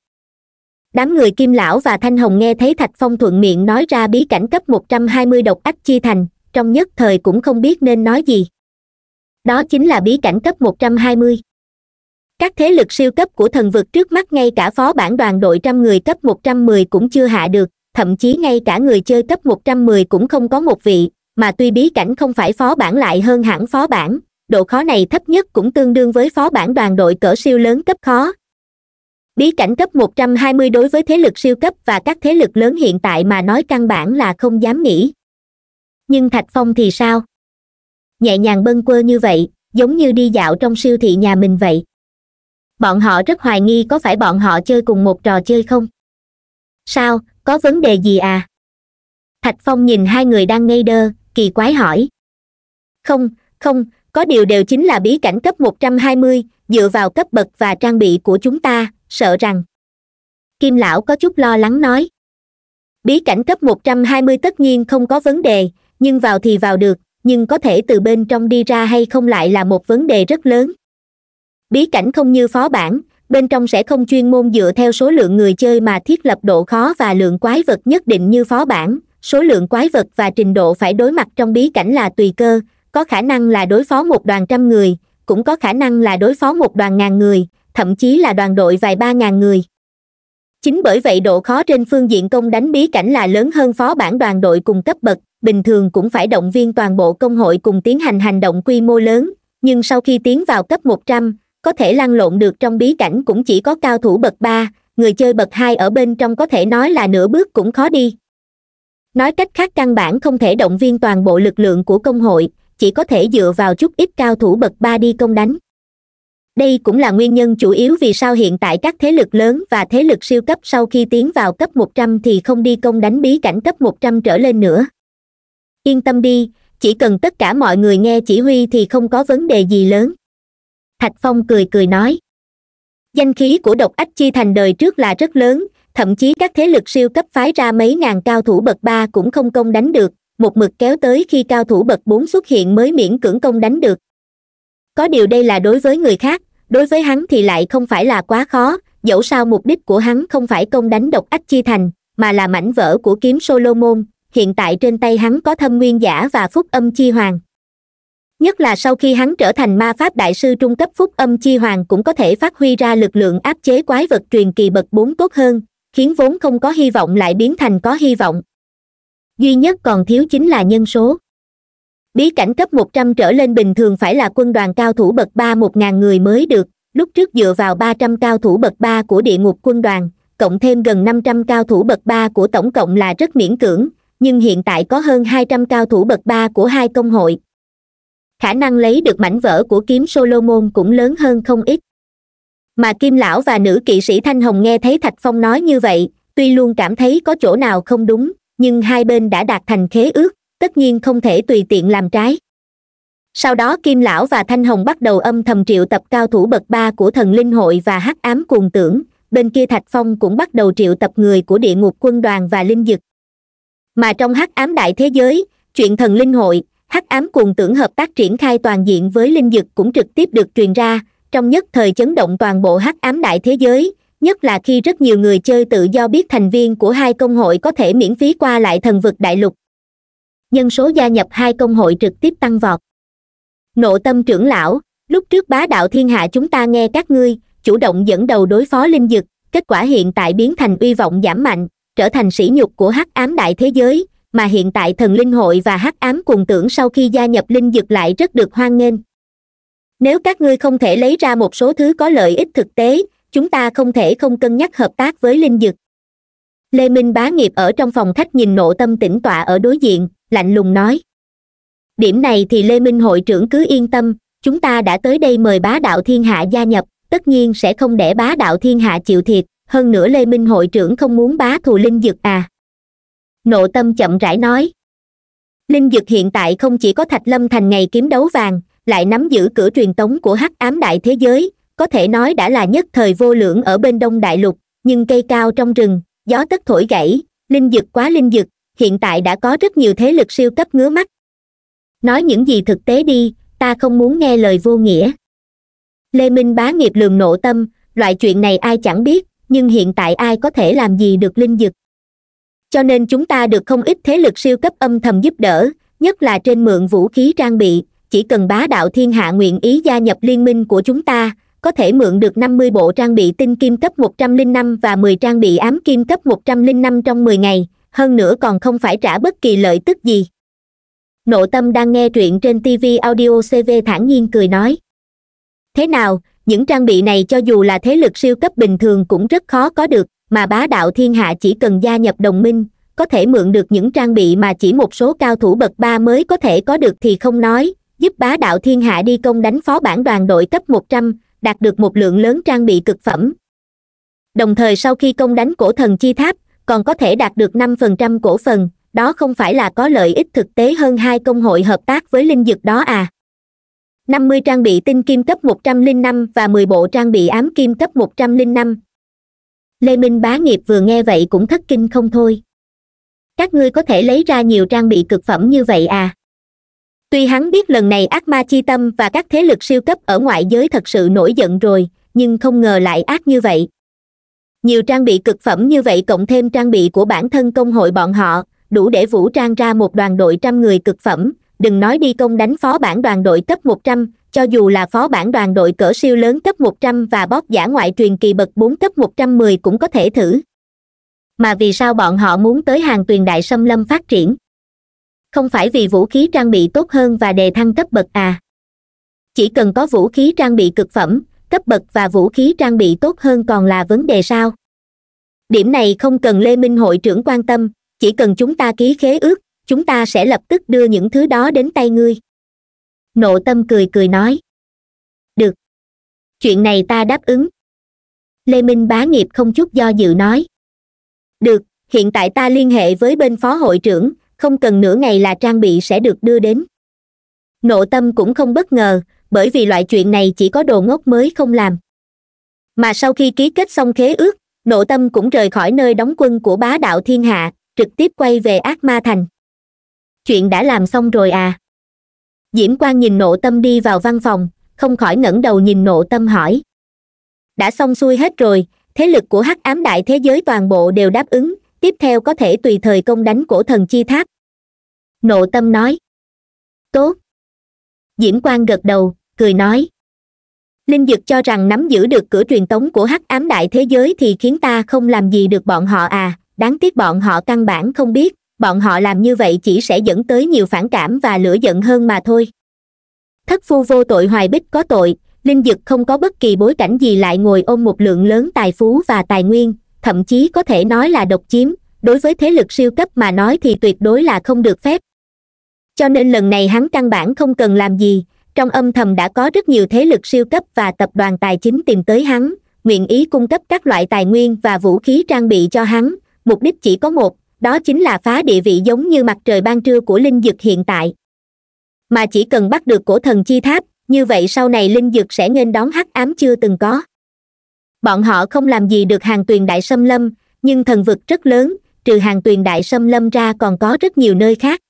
Speaker 1: đám người kim lão và thanh hồng nghe thấy thạch phong thuận miệng nói ra bí cảnh cấp một trăm hai mươi độc ách chi thành trong nhất thời cũng không biết nên nói gì đó chính là bí cảnh cấp một trăm hai mươi các thế lực siêu cấp của thần vực trước mắt ngay cả phó bản đoàn đội trăm người cấp một trăm mười cũng chưa hạ được thậm chí ngay cả người chơi cấp một trăm mười cũng không có một vị mà tuy bí cảnh không phải phó bản lại hơn hẳn phó bản độ khó này thấp nhất cũng tương đương với phó bản đoàn đội cỡ siêu lớn cấp khó bí cảnh cấp 120 đối với thế lực siêu cấp và các thế lực lớn hiện tại mà nói căn bản là không dám nghĩ nhưng thạch phong thì sao nhẹ nhàng bâng quơ như vậy giống như đi dạo trong siêu thị nhà mình vậy bọn họ rất hoài nghi có phải bọn họ chơi cùng một trò chơi không sao có vấn đề gì à thạch phong nhìn hai người đang ngây đơ kỳ quái hỏi không không có điều đều chính là bí cảnh cấp một trăm hai mươi dựa vào cấp bậc và trang bị của chúng ta sợ rằng kim lão có chút lo lắng nói bí cảnh cấp một trăm hai mươi tất nhiên không có vấn đề nhưng vào thì vào được nhưng có thể từ bên trong đi ra hay không lại là một vấn đề rất lớn bí cảnh không như phó bản bên trong sẽ không chuyên môn dựa theo số lượng người chơi mà thiết lập độ khó và lượng quái vật nhất định như phó bản số lượng quái vật và trình độ phải đối mặt trong bí cảnh là tùy cơ có khả năng là đối phó một đoàn trăm người cũng có khả năng là đối phó một đoàn ngàn người thậm chí là đoàn đội vài ba ngàn người chính bởi vậy độ khó trên phương diện công đánh bí cảnh là lớn hơn phó bản đoàn đội cùng cấp bậc bình thường cũng phải động viên toàn bộ công hội cùng tiến hành hành động quy mô lớn nhưng sau khi tiến vào cấp một 100, có thể lăn lộn được trong bí cảnh cũng chỉ có cao thủ bậc ba người chơi bậc hai ở bên trong có thể nói là nửa bước cũng khó đi nói cách khác căn bản không thể động viên toàn bộ lực lượng của công hội chỉ có thể dựa vào chút ít cao thủ bậc ba đi công đánh đây cũng là nguyên nhân chủ yếu vì sao hiện tại các thế lực lớn và thế lực siêu cấp sau khi tiến vào cấp một trăm thì không đi công đánh bí cảnh cấp một trăm trở lên nữa yên tâm đi chỉ cần tất cả mọi người nghe chỉ huy thì không có vấn đề gì lớn thạch phong cười cười nói danh khí của độc ách chi thành đời trước là rất lớn thậm chí các thế lực siêu cấp phái ra mấy ngàn cao thủ bậc ba cũng không công đánh được một mực kéo tới khi cao thủ bậc bốn xuất hiện mới miễn cưỡng công đánh được có điều đây là đối với người khác đối với hắn thì lại không phải là quá khó dẫu sao mục đích của hắn không phải công đánh độc ách chi thành mà là mảnh vỡ của kiếm solomon hiện tại trên tay hắn có thâm nguyên giả và phúc âm chi hoàng nhất là sau khi hắn trở thành ma pháp đại sư trung cấp phúc âm chi hoàng cũng có thể phát huy ra lực lượng áp chế quái vật truyền kỳ bậc bốn tốt hơn khiến vốn không có hy vọng lại biến thành có hy vọng duy nhất còn thiếu chính là nhân số bí cảnh cấp một trăm trở lên bình thường phải là quân đoàn cao thủ bậc ba một ngàn người mới được lúc trước dựa vào ba trăm cao thủ bậc ba của địa ngục quân đoàn cộng thêm gần năm trăm cao thủ bậc ba của tổng cộng là rất miễn cưỡng nhưng hiện tại có hơn hai trăm cao thủ bậc ba của hai công hội khả năng lấy được mảnh vỡ của kiếm solomon cũng lớn hơn không ít mà kim lão và nữ kỵ sĩ thanh hồng nghe thấy thạch phong nói như vậy tuy luôn cảm thấy có chỗ nào không đúng nhưng hai bên đã đạt thành khế ước tất nhiên không thể tùy tiện làm trái sau đó kim lão và thanh hồng bắt đầu âm thầm triệu tập cao thủ bậc ba của thần linh hội và hắc ám cuồng tưởng bên kia thạch phong cũng bắt đầu triệu tập người của địa ngục quân đoàn và linh dực mà trong hắc ám đại thế giới chuyện thần linh hội hắc ám cuồng tưởng hợp tác triển khai toàn diện với linh dực cũng trực tiếp được truyền ra trong nhất thời chấn động toàn bộ hắc ám đại thế giới nhất là khi rất nhiều người chơi tự do biết thành viên của hai công hội có thể miễn phí qua lại thần vực đại lục nhân số gia nhập hai công hội trực tiếp tăng vọt nộ tâm trưởng lão lúc trước bá đạo thiên hạ chúng ta nghe các ngươi chủ động dẫn đầu đối phó linh dực kết quả hiện tại biến thành uy vọng giảm mạnh trở thành sỉ nhục của hắc ám đại thế giới mà hiện tại thần linh hội và hắc ám cuồng tưởng sau khi gia nhập linh dực lại rất được hoan nghênh nếu các ngươi không thể lấy ra một số thứ có lợi ích thực tế chúng ta không thể không cân nhắc hợp tác với linh dực lê minh bá nghiệp ở trong phòng khách nhìn nộ tâm tĩnh tọa ở đối diện lạnh lùng nói điểm này thì lê minh hội trưởng cứ yên tâm chúng ta đã tới đây mời bá đạo thiên hạ gia nhập tất nhiên sẽ không để bá đạo thiên hạ chịu thiệt hơn nữa lê minh hội trưởng không muốn bá thù linh dực à nộ tâm chậm rãi nói linh dực hiện tại không chỉ có thạch lâm thành ngày kiếm đấu vàng lại nắm giữ cửa truyền tống của hắc ám đại thế giới có thể nói đã là nhất thời vô lượng ở bên đông đại lục nhưng cây cao trong rừng gió tất thổi gãy linh dực quá linh dực hiện tại đã có rất nhiều thế lực siêu cấp ngứa mắt nói những gì thực tế đi ta không muốn nghe lời vô nghĩa lê minh bá nghiệp lường nộ tâm loại chuyện này ai chẳng biết nhưng hiện tại ai có thể làm gì được linh dực cho nên chúng ta được không ít thế lực siêu cấp âm thầm giúp đỡ nhất là trên mượn vũ khí trang bị chỉ cần bá đạo thiên hạ nguyện ý gia nhập liên minh của chúng ta có thể mượn được năm mươi bộ trang bị tinh kim cấp một trăm linh năm và mười trang bị ám kim cấp một trăm linh năm trong mười ngày hơn nữa còn không phải trả bất kỳ lợi tức gì nộ tâm đang nghe truyện trên tv audio cv thản nhiên cười nói thế nào những trang bị này cho dù là thế lực siêu cấp bình thường cũng rất khó có được mà bá đạo thiên hạ chỉ cần gia nhập đồng minh có thể mượn được những trang bị mà chỉ một số cao thủ bậc ba mới có thể có được thì không nói giúp bá đạo thiên hạ đi công đánh phó bản đoàn đội cấp một trăm đạt được một lượng lớn trang bị cực phẩm đồng thời sau khi công đánh cổ thần chi tháp còn có thể đạt được năm phần trăm cổ phần đó không phải là có lợi ích thực tế hơn hai công hội hợp tác với linh dực đó à năm mươi trang bị tinh kim cấp một trăm linh năm và mười bộ trang bị ám kim cấp một trăm linh năm lê minh bá nghiệp vừa nghe vậy cũng thất kinh không thôi các ngươi có thể lấy ra nhiều trang bị cực phẩm như vậy à tuy hắn biết lần này ác ma chi tâm và các thế lực siêu cấp ở ngoại giới thật sự nổi giận rồi nhưng không ngờ lại ác như vậy nhiều trang bị cực phẩm như vậy cộng thêm trang bị của bản thân công hội bọn họ đủ để vũ trang ra một đoàn đội trăm người cực phẩm đừng nói đi công đánh phó bản đoàn đội cấp một trăm cho dù là phó bản đoàn đội cỡ siêu lớn cấp một trăm và bóp giả ngoại truyền kỳ bậc bốn cấp một trăm mười cũng có thể thử mà vì sao bọn họ muốn tới hàng tuyền đại xâm lâm phát triển không phải vì vũ khí trang bị tốt hơn và đề thăng cấp bậc à chỉ cần có vũ khí trang bị cực phẩm cấp bậc và vũ khí trang bị tốt hơn còn là vấn đề sao điểm này không cần lê minh hội trưởng quan tâm chỉ cần chúng ta ký khế ước chúng ta sẽ lập tức đưa những thứ đó đến tay ngươi nộ tâm cười cười nói được chuyện này ta đáp ứng lê minh bá nghiệp không chút do dự nói được hiện tại ta liên hệ với bên phó hội trưởng không cần nửa ngày là trang bị sẽ được đưa đến nộ tâm cũng không bất ngờ bởi vì loại chuyện này chỉ có đồ ngốc mới không làm mà sau khi ký kết xong khế ước nộ tâm cũng rời khỏi nơi đóng quân của bá đạo thiên hạ trực tiếp quay về ác ma thành chuyện đã làm xong rồi à diễm quang nhìn nộ tâm đi vào văn phòng không khỏi ngẩng đầu nhìn nộ tâm hỏi đã xong xuôi hết rồi thế lực của hắc ám đại thế giới toàn bộ đều đáp ứng tiếp theo có thể tùy thời công đánh cổ thần chi tháp nộ tâm nói tốt diễm quang gật đầu cười nói linh dực cho rằng nắm giữ được cửa truyền tống của hắc ám đại thế giới thì khiến ta không làm gì được bọn họ à đáng tiếc bọn họ căn bản không biết bọn họ làm như vậy chỉ sẽ dẫn tới nhiều phản cảm và lửa giận hơn mà thôi thất phu vô tội hoài bích có tội linh dực không có bất kỳ bối cảnh gì lại ngồi ôm một lượng lớn tài phú và tài nguyên thậm chí có thể nói là độc chiếm đối với thế lực siêu cấp mà nói thì tuyệt đối là không được phép cho nên lần này hắn căn bản không cần làm gì trong âm thầm đã có rất nhiều thế lực siêu cấp và tập đoàn tài chính tìm tới hắn nguyện ý cung cấp các loại tài nguyên và vũ khí trang bị cho hắn mục đích chỉ có một đó chính là phá địa vị giống như mặt trời ban trưa của linh dực hiện tại mà chỉ cần bắt được cổ thần chi tháp như vậy sau này linh dực sẽ nên đón hắc ám chưa từng có bọn họ không làm gì được hàng tuyền đại xâm lâm nhưng thần vực rất lớn trừ hàng tuyền đại xâm lâm ra còn có rất nhiều nơi khác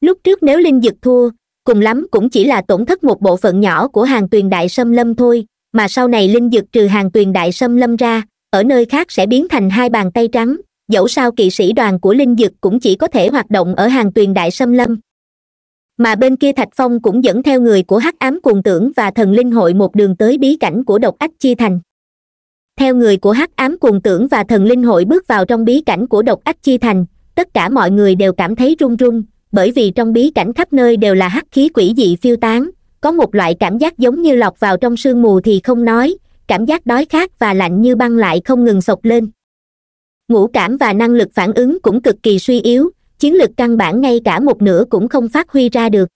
Speaker 1: lúc trước nếu linh dực thua cùng lắm cũng chỉ là tổn thất một bộ phận nhỏ của hàng tuyền đại xâm lâm thôi mà sau này linh dực trừ hàng tuyền đại xâm lâm ra ở nơi khác sẽ biến thành hai bàn tay trắng dẫu sao kỵ sĩ đoàn của linh dực cũng chỉ có thể hoạt động ở hàng tuyền đại xâm lâm mà bên kia thạch phong cũng dẫn theo người của hắc ám cuồng tưởng và thần linh hội một đường tới bí cảnh của độc ách chi thành theo người của hắc ám cuồng tưởng và thần linh hội bước vào trong bí cảnh của độc ách chi thành tất cả mọi người đều cảm thấy run run bởi vì trong bí cảnh khắp nơi đều là hắc khí quỷ dị phiêu tán có một loại cảm giác giống như lọc vào trong sương mù thì không nói cảm giác đói khát và lạnh như băng lại không ngừng sộc lên ngũ cảm và năng lực phản ứng cũng cực kỳ suy yếu chiến lược căn bản ngay cả một nửa cũng không phát huy ra được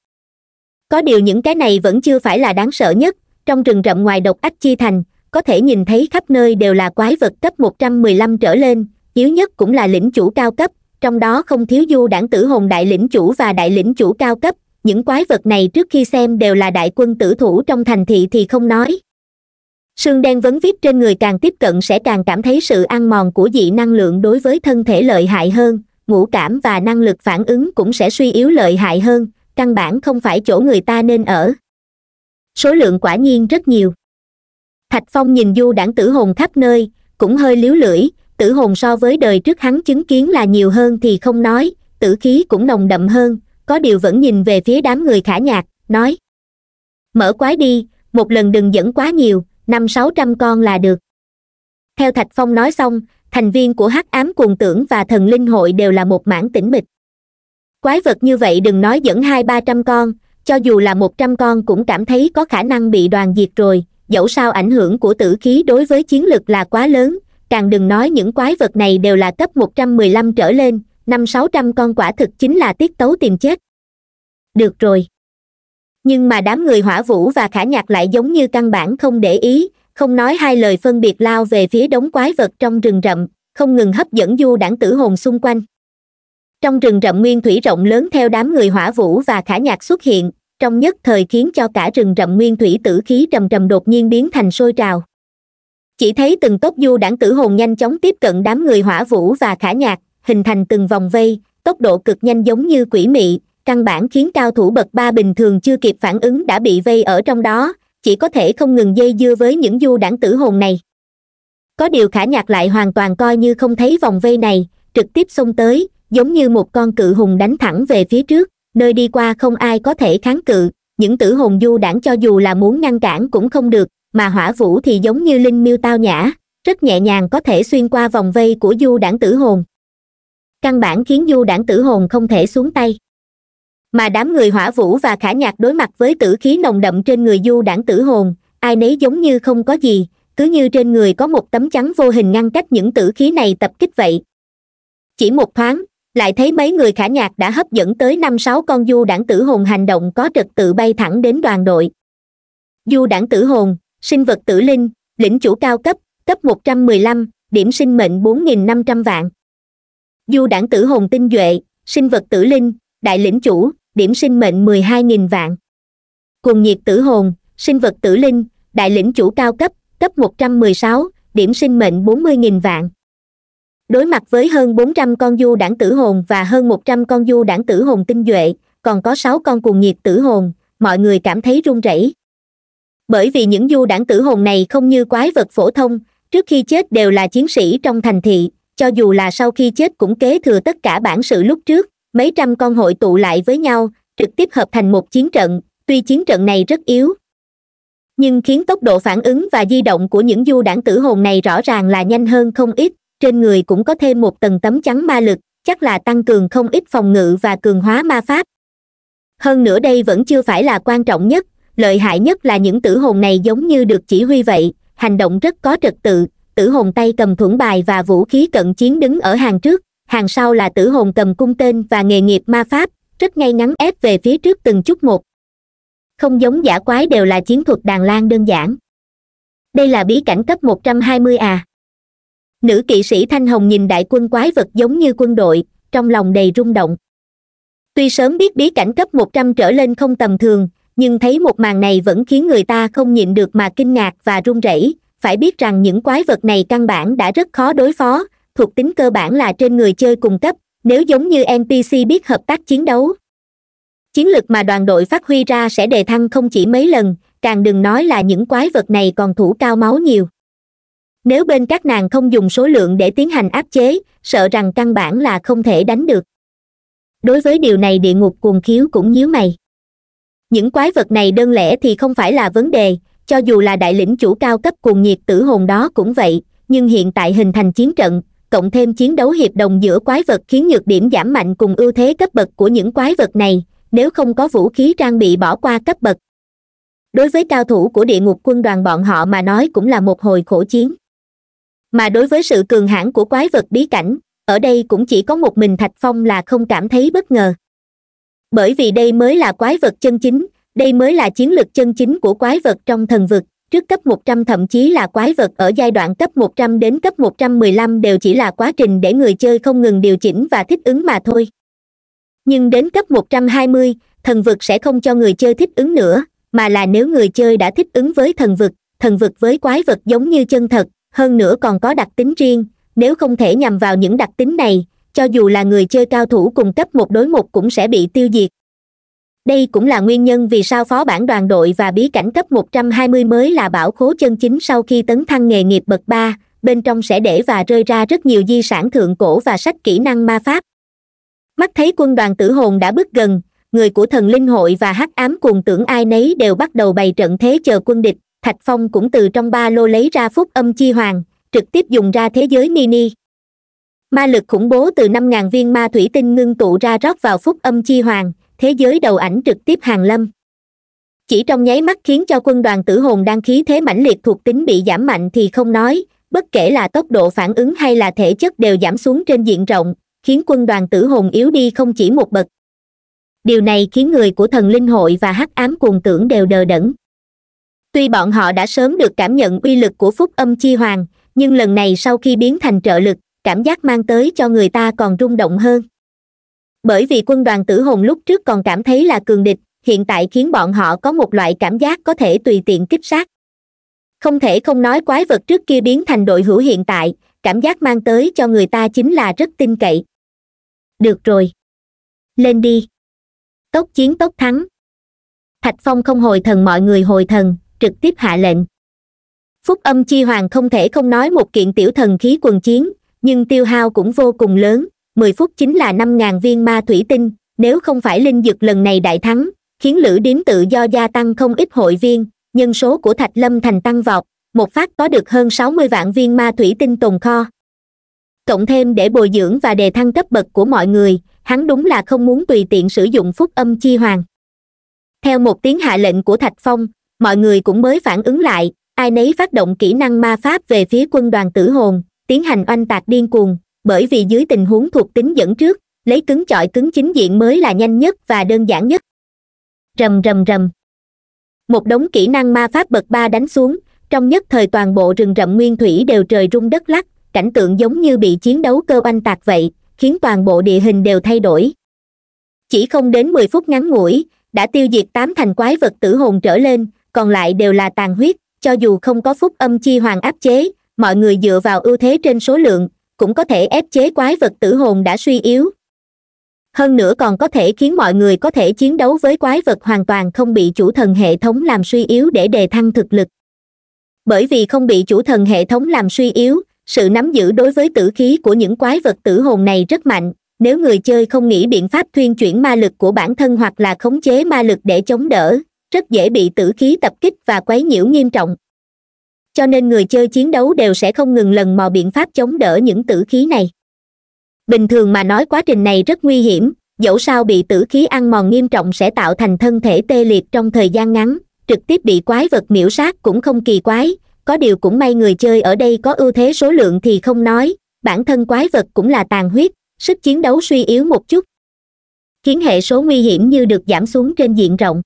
Speaker 1: có điều những cái này vẫn chưa phải là đáng sợ nhất trong rừng rậm ngoài độc ách chi thành có thể nhìn thấy khắp nơi đều là quái vật cấp một trăm mười lăm trở lên yếu nhất cũng là lĩnh chủ cao cấp trong đó không thiếu du đảng tử hồn đại lĩnh chủ và đại lĩnh chủ cao cấp những quái vật này trước khi xem đều là đại quân tử thủ trong thành thị thì không nói sương đen vấn vít trên người càng tiếp cận sẽ càng cảm thấy sự ăn mòn của dị năng lượng đối với thân thể lợi hại hơn ngũ cảm và năng lực phản ứng cũng sẽ suy yếu lợi hại hơn căn bản không phải chỗ người ta nên ở số lượng quả nhiên rất nhiều thạch phong nhìn du đảng tử hồn khắp nơi cũng hơi liếu lưỡi tử hồn so với đời trước hắn chứng kiến là nhiều hơn thì không nói tử khí cũng nồng đậm hơn có điều vẫn nhìn về phía đám người khả nhạc nói mở quái đi một lần đừng dẫn quá nhiều năm sáu trăm con là được theo thạch phong nói xong thành viên của hắc ám cuồng tưởng và thần linh hội đều là một mảng tĩnh mịch quái vật như vậy đừng nói dẫn hai ba trăm con cho dù là một trăm con cũng cảm thấy có khả năng bị đoàn diệt rồi dẫu sao ảnh hưởng của tử khí đối với chiến lực là quá lớn càng đừng nói những quái vật này đều là cấp một trăm mười lăm trở lên năm sáu trăm con quả thực chính là tiết tấu tìm chết được rồi nhưng mà đám người hỏa vũ và khả nhạc lại giống như căn bản không để ý không nói hai lời phân biệt lao về phía đống quái vật trong rừng rậm không ngừng hấp dẫn du đảng tử hồn xung quanh trong rừng rậm nguyên thủy rộng lớn theo đám người hỏa vũ và khả nhạc xuất hiện trong nhất thời khiến cho cả rừng rậm nguyên thủy tử khí trầm trầm đột nhiên biến thành sôi trào chỉ thấy từng tốc du đảng tử hồn nhanh chóng tiếp cận đám người hỏa vũ và khả nhạc hình thành từng vòng vây tốc độ cực nhanh giống như quỷ mị căn bản khiến cao thủ bậc ba bình thường chưa kịp phản ứng đã bị vây ở trong đó chỉ có thể không ngừng dây dưa với những du đảng tử hồn này có điều khả nhạc lại hoàn toàn coi như không thấy vòng vây này trực tiếp xông tới giống như một con cự hùng đánh thẳng về phía trước nơi đi qua không ai có thể kháng cự những tử hồn du đảng cho dù là muốn ngăn cản cũng không được mà hỏa vũ thì giống như linh miêu tao nhã rất nhẹ nhàng có thể xuyên qua vòng vây của du đảng tử hồn căn bản khiến du đảng tử hồn không thể xuống tay mà đám người hỏa vũ và khả nhạc đối mặt với tử khí nồng đậm trên người du đảng tử hồn ai nấy giống như không có gì cứ như trên người có một tấm chắn vô hình ngăn cách những tử khí này tập kích vậy chỉ một thoáng lại thấy mấy người khả nhạc đã hấp dẫn tới năm sáu con du đảng tử hồn hành động có trật tự bay thẳng đến đoàn đội du đảng tử hồn sinh vật tử linh lĩnh chủ cao cấp cấp một trăm mười lăm điểm sinh mệnh bốn nghìn năm trăm vạn du đảng tử hồn tinh duệ sinh vật tử linh đại lĩnh chủ điểm sinh mệnh 12.000 vạn cùng nhiệt tử hồn sinh vật tử linh đại lĩnh chủ cao cấp cấp 116, điểm sinh mệnh 40.000 vạn đối mặt với hơn 400 con du đảng tử hồn và hơn 100 con du đảng tử hồn tinh duệ còn có 6 con cuồng nhiệt tử hồn mọi người cảm thấy run rẩy bởi vì những du đảng tử hồn này không như quái vật phổ thông trước khi chết đều là chiến sĩ trong thành thị cho dù là sau khi chết cũng kế thừa tất cả bản sự lúc trước mấy trăm con hội tụ lại với nhau trực tiếp hợp thành một chiến trận tuy chiến trận này rất yếu nhưng khiến tốc độ phản ứng và di động của những du đảng tử hồn này rõ ràng là nhanh hơn không ít trên người cũng có thêm một tầng tấm chắn ma lực chắc là tăng cường không ít phòng ngự và cường hóa ma pháp hơn nữa đây vẫn chưa phải là quan trọng nhất lợi hại nhất là những tử hồn này giống như được chỉ huy vậy hành động rất có trật tự tử hồn tay cầm thuẫn bài và vũ khí cận chiến đứng ở hàng trước hàng sau là tử hồn cầm cung tên và nghề nghiệp ma pháp rất ngay ngắn ép về phía trước từng chút một không giống giả quái đều là chiến thuật đàn lan đơn giản đây là bí cảnh cấp một trăm hai mươi à nữ kỵ sĩ thanh hồng nhìn đại quân quái vật giống như quân đội trong lòng đầy rung động tuy sớm biết bí cảnh cấp một trăm trở lên không tầm thường nhưng thấy một màn này vẫn khiến người ta không nhịn được mà kinh ngạc và run rẩy phải biết rằng những quái vật này căn bản đã rất khó đối phó thuộc tính cơ bản là trên người chơi cung cấp nếu giống như npc biết hợp tác chiến đấu chiến lược mà đoàn đội phát huy ra sẽ đề thăng không chỉ mấy lần càng đừng nói là những quái vật này còn thủ cao máu nhiều nếu bên các nàng không dùng số lượng để tiến hành áp chế sợ rằng căn bản là không thể đánh được đối với điều này địa ngục cuồng khiếu cũng nhíu mày những quái vật này đơn lẻ thì không phải là vấn đề cho dù là đại lĩnh chủ cao cấp cuồng nhiệt tử hồn đó cũng vậy nhưng hiện tại hình thành chiến trận cộng thêm chiến đấu hiệp đồng giữa quái vật khiến nhược điểm giảm mạnh cùng ưu thế cấp bậc của những quái vật này nếu không có vũ khí trang bị bỏ qua cấp bậc đối với cao thủ của địa ngục quân đoàn bọn họ mà nói cũng là một hồi khổ chiến mà đối với sự cường hãn của quái vật bí cảnh ở đây cũng chỉ có một mình thạch phong là không cảm thấy bất ngờ bởi vì đây mới là quái vật chân chính đây mới là chiến lược chân chính của quái vật trong thần vực trước cấp 100 thậm chí là quái vật ở giai đoạn cấp 100 đến cấp 115 đều chỉ là quá trình để người chơi không ngừng điều chỉnh và thích ứng mà thôi nhưng đến cấp 120, thần vực sẽ không cho người chơi thích ứng nữa mà là nếu người chơi đã thích ứng với thần vực thần vực với quái vật giống như chân thật hơn nữa còn có đặc tính riêng nếu không thể nhằm vào những đặc tính này cho dù là người chơi cao thủ cùng cấp một đối một cũng sẽ bị tiêu diệt đây cũng là nguyên nhân vì sao phó bản đoàn đội và bí cảnh cấp 120 mới là bảo khố chân chính sau khi tấn thăng nghề nghiệp bậc ba bên trong sẽ để và rơi ra rất nhiều di sản thượng cổ và sách kỹ năng ma pháp mắt thấy quân đoàn tử hồn đã bước gần người của thần linh hội và hắc ám cùng tưởng ai nấy đều bắt đầu bày trận thế chờ quân địch thạch phong cũng từ trong ba lô lấy ra phúc âm chi hoàng trực tiếp dùng ra thế giới mini ma lực khủng bố từ năm ngàn viên ma thủy tinh ngưng tụ ra rót vào phúc âm chi hoàng thế giới đầu ảnh trực tiếp hàng lâm chỉ trong nháy mắt khiến cho quân đoàn tử hồn đang khí thế mãnh liệt thuộc tính bị giảm mạnh thì không nói bất kể là tốc độ phản ứng hay là thể chất đều giảm xuống trên diện rộng khiến quân đoàn tử hồn yếu đi không chỉ một bậc điều này khiến người của thần linh hội và hắc ám cuồng tưởng đều đờ đẫn tuy bọn họ đã sớm được cảm nhận uy lực của phúc âm chi hoàng nhưng lần này sau khi biến thành trợ lực cảm giác mang tới cho người ta còn rung động hơn bởi vì quân đoàn tử hồn lúc trước còn cảm thấy là cường địch hiện tại khiến bọn họ có một loại cảm giác có thể tùy tiện kích sát không thể không nói quái vật trước kia biến thành đội hữu hiện tại cảm giác mang tới cho người ta chính là rất tin cậy được rồi lên đi tốc chiến tốc thắng thạch phong không hồi thần mọi người hồi thần trực tiếp hạ lệnh phúc âm chi hoàng không thể không nói một kiện tiểu thần khí quần chiến nhưng tiêu hao cũng vô cùng lớn mười phút chính là năm ngàn viên ma thủy tinh nếu không phải linh dực lần này đại thắng khiến lữ điếm tự do gia tăng không ít hội viên nhân số của thạch lâm thành tăng vọt một phát có được hơn sáu mươi vạn viên ma thủy tinh tồn kho cộng thêm để bồi dưỡng và đề thăng cấp bậc của mọi người hắn đúng là không muốn tùy tiện sử dụng phúc âm chi hoàng theo một tiếng hạ lệnh của thạch phong mọi người cũng mới phản ứng lại ai nấy phát động kỹ năng ma pháp về phía quân đoàn tử hồn tiến hành oanh tạc điên cuồng bởi vì dưới tình huống thuộc tính dẫn trước lấy cứng chọi cứng chính diện mới là nhanh nhất và đơn giản nhất rầm rầm rầm một đống kỹ năng ma pháp bậc ba đánh xuống trong nhất thời toàn bộ rừng rậm nguyên thủy đều trời rung đất lắc cảnh tượng giống như bị chiến đấu cơ oanh tạc vậy khiến toàn bộ địa hình đều thay đổi chỉ không đến mười phút ngắn ngủi đã tiêu diệt tám thành quái vật tử hồn trở lên còn lại đều là tàn huyết cho dù không có phúc âm chi hoàng áp chế mọi người dựa vào ưu thế trên số lượng cũng có thể ép chế quái vật tử hồn đã suy yếu hơn nữa còn có thể khiến mọi người có thể chiến đấu với quái vật hoàn toàn không bị chủ thần hệ thống làm suy yếu để đề thăng thực lực bởi vì không bị chủ thần hệ thống làm suy yếu sự nắm giữ đối với tử khí của những quái vật tử hồn này rất mạnh nếu người chơi không nghĩ biện pháp thuyên chuyển ma lực của bản thân hoặc là khống chế ma lực để chống đỡ rất dễ bị tử khí tập kích và quấy nhiễu nghiêm trọng cho nên người chơi chiến đấu đều sẽ không ngừng lần mò biện pháp chống đỡ những tử khí này bình thường mà nói quá trình này rất nguy hiểm dẫu sao bị tử khí ăn mòn nghiêm trọng sẽ tạo thành thân thể tê liệt trong thời gian ngắn trực tiếp bị quái vật miễu sát cũng không kỳ quái có điều cũng may người chơi ở đây có ưu thế số lượng thì không nói bản thân quái vật cũng là tàn huyết sức chiến đấu suy yếu một chút khiến hệ số nguy hiểm như được giảm xuống trên diện rộng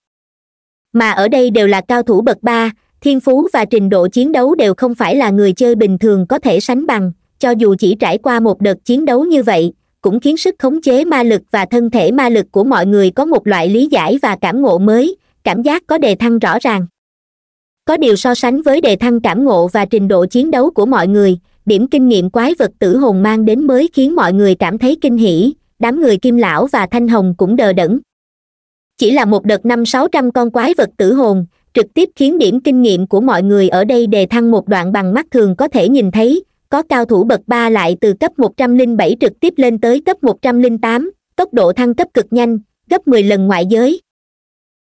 Speaker 1: mà ở đây đều là cao thủ bậc ba thiên phú và trình độ chiến đấu đều không phải là người chơi bình thường có thể sánh bằng cho dù chỉ trải qua một đợt chiến đấu như vậy cũng khiến sức khống chế ma lực và thân thể ma lực của mọi người có một loại lý giải và cảm ngộ mới cảm giác có đề thăng rõ ràng có điều so sánh với đề thăng cảm ngộ và trình độ chiến đấu của mọi người điểm kinh nghiệm quái vật tử hồn mang đến mới khiến mọi người cảm thấy kinh hỉ đám người kim lão và thanh hồng cũng đờ đẫn chỉ là một đợt năm sáu trăm con quái vật tử hồn trực tiếp khiến điểm kinh nghiệm của mọi người ở đây đề thăng một đoạn bằng mắt thường có thể nhìn thấy có cao thủ bậc ba lại từ cấp 107 trực tiếp lên tới cấp 108, tốc độ thăng cấp cực nhanh gấp 10 lần ngoại giới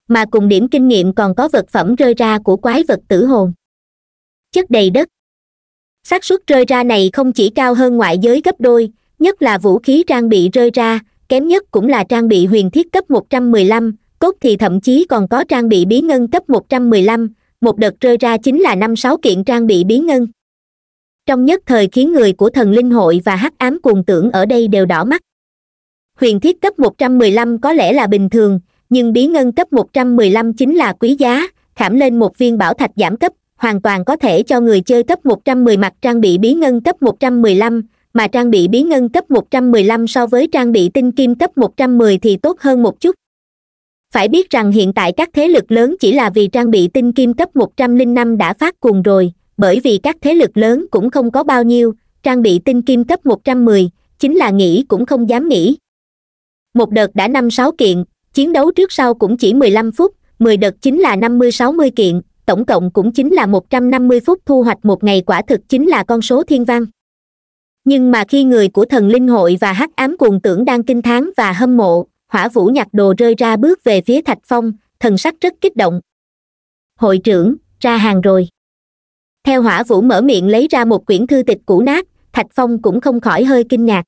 Speaker 1: mà cùng điểm kinh nghiệm còn có vật phẩm rơi ra của quái vật tử hồn chất đầy đất xác suất rơi ra này không chỉ cao hơn ngoại giới gấp đôi nhất là vũ khí trang bị rơi ra kém nhất cũng là trang bị huyền thiết cấp 115, cốt thì thậm chí còn có trang bị bí ngân cấp một trăm mười lăm một đợt rơi ra chính là năm sáu kiện trang bị bí ngân trong nhất thời khiến người của thần linh hội và hắc ám cuồng tưởng ở đây đều đỏ mắt huyền thiết cấp một trăm mười lăm có lẽ là bình thường nhưng bí ngân cấp một trăm mười lăm chính là quý giá khảm lên một viên bảo thạch giảm cấp hoàn toàn có thể cho người chơi cấp một trăm mười mặt trang bị bí ngân cấp một trăm mười lăm mà trang bị bí ngân cấp 115 so với trang bị tinh kim cấp 110 thì tốt hơn một chút phải biết rằng hiện tại các thế lực lớn chỉ là vì trang bị tinh kim cấp một trăm linh năm đã phát cuồng rồi bởi vì các thế lực lớn cũng không có bao nhiêu trang bị tinh kim cấp một trăm mười chính là nghĩ cũng không dám nghĩ một đợt đã năm sáu kiện chiến đấu trước sau cũng chỉ mười lăm phút mười đợt chính là năm mươi sáu mươi kiện tổng cộng cũng chính là một trăm năm mươi phút thu hoạch một ngày quả thực chính là con số thiên văn nhưng mà khi người của thần linh hội và hắc ám cuồng tưởng đang kinh thán và hâm mộ hỏa vũ nhặt đồ rơi ra bước về phía thạch phong thần sắc rất kích động hội trưởng ra hàng rồi theo hỏa vũ mở miệng lấy ra một quyển thư tịch cũ nát thạch phong cũng không khỏi hơi kinh ngạc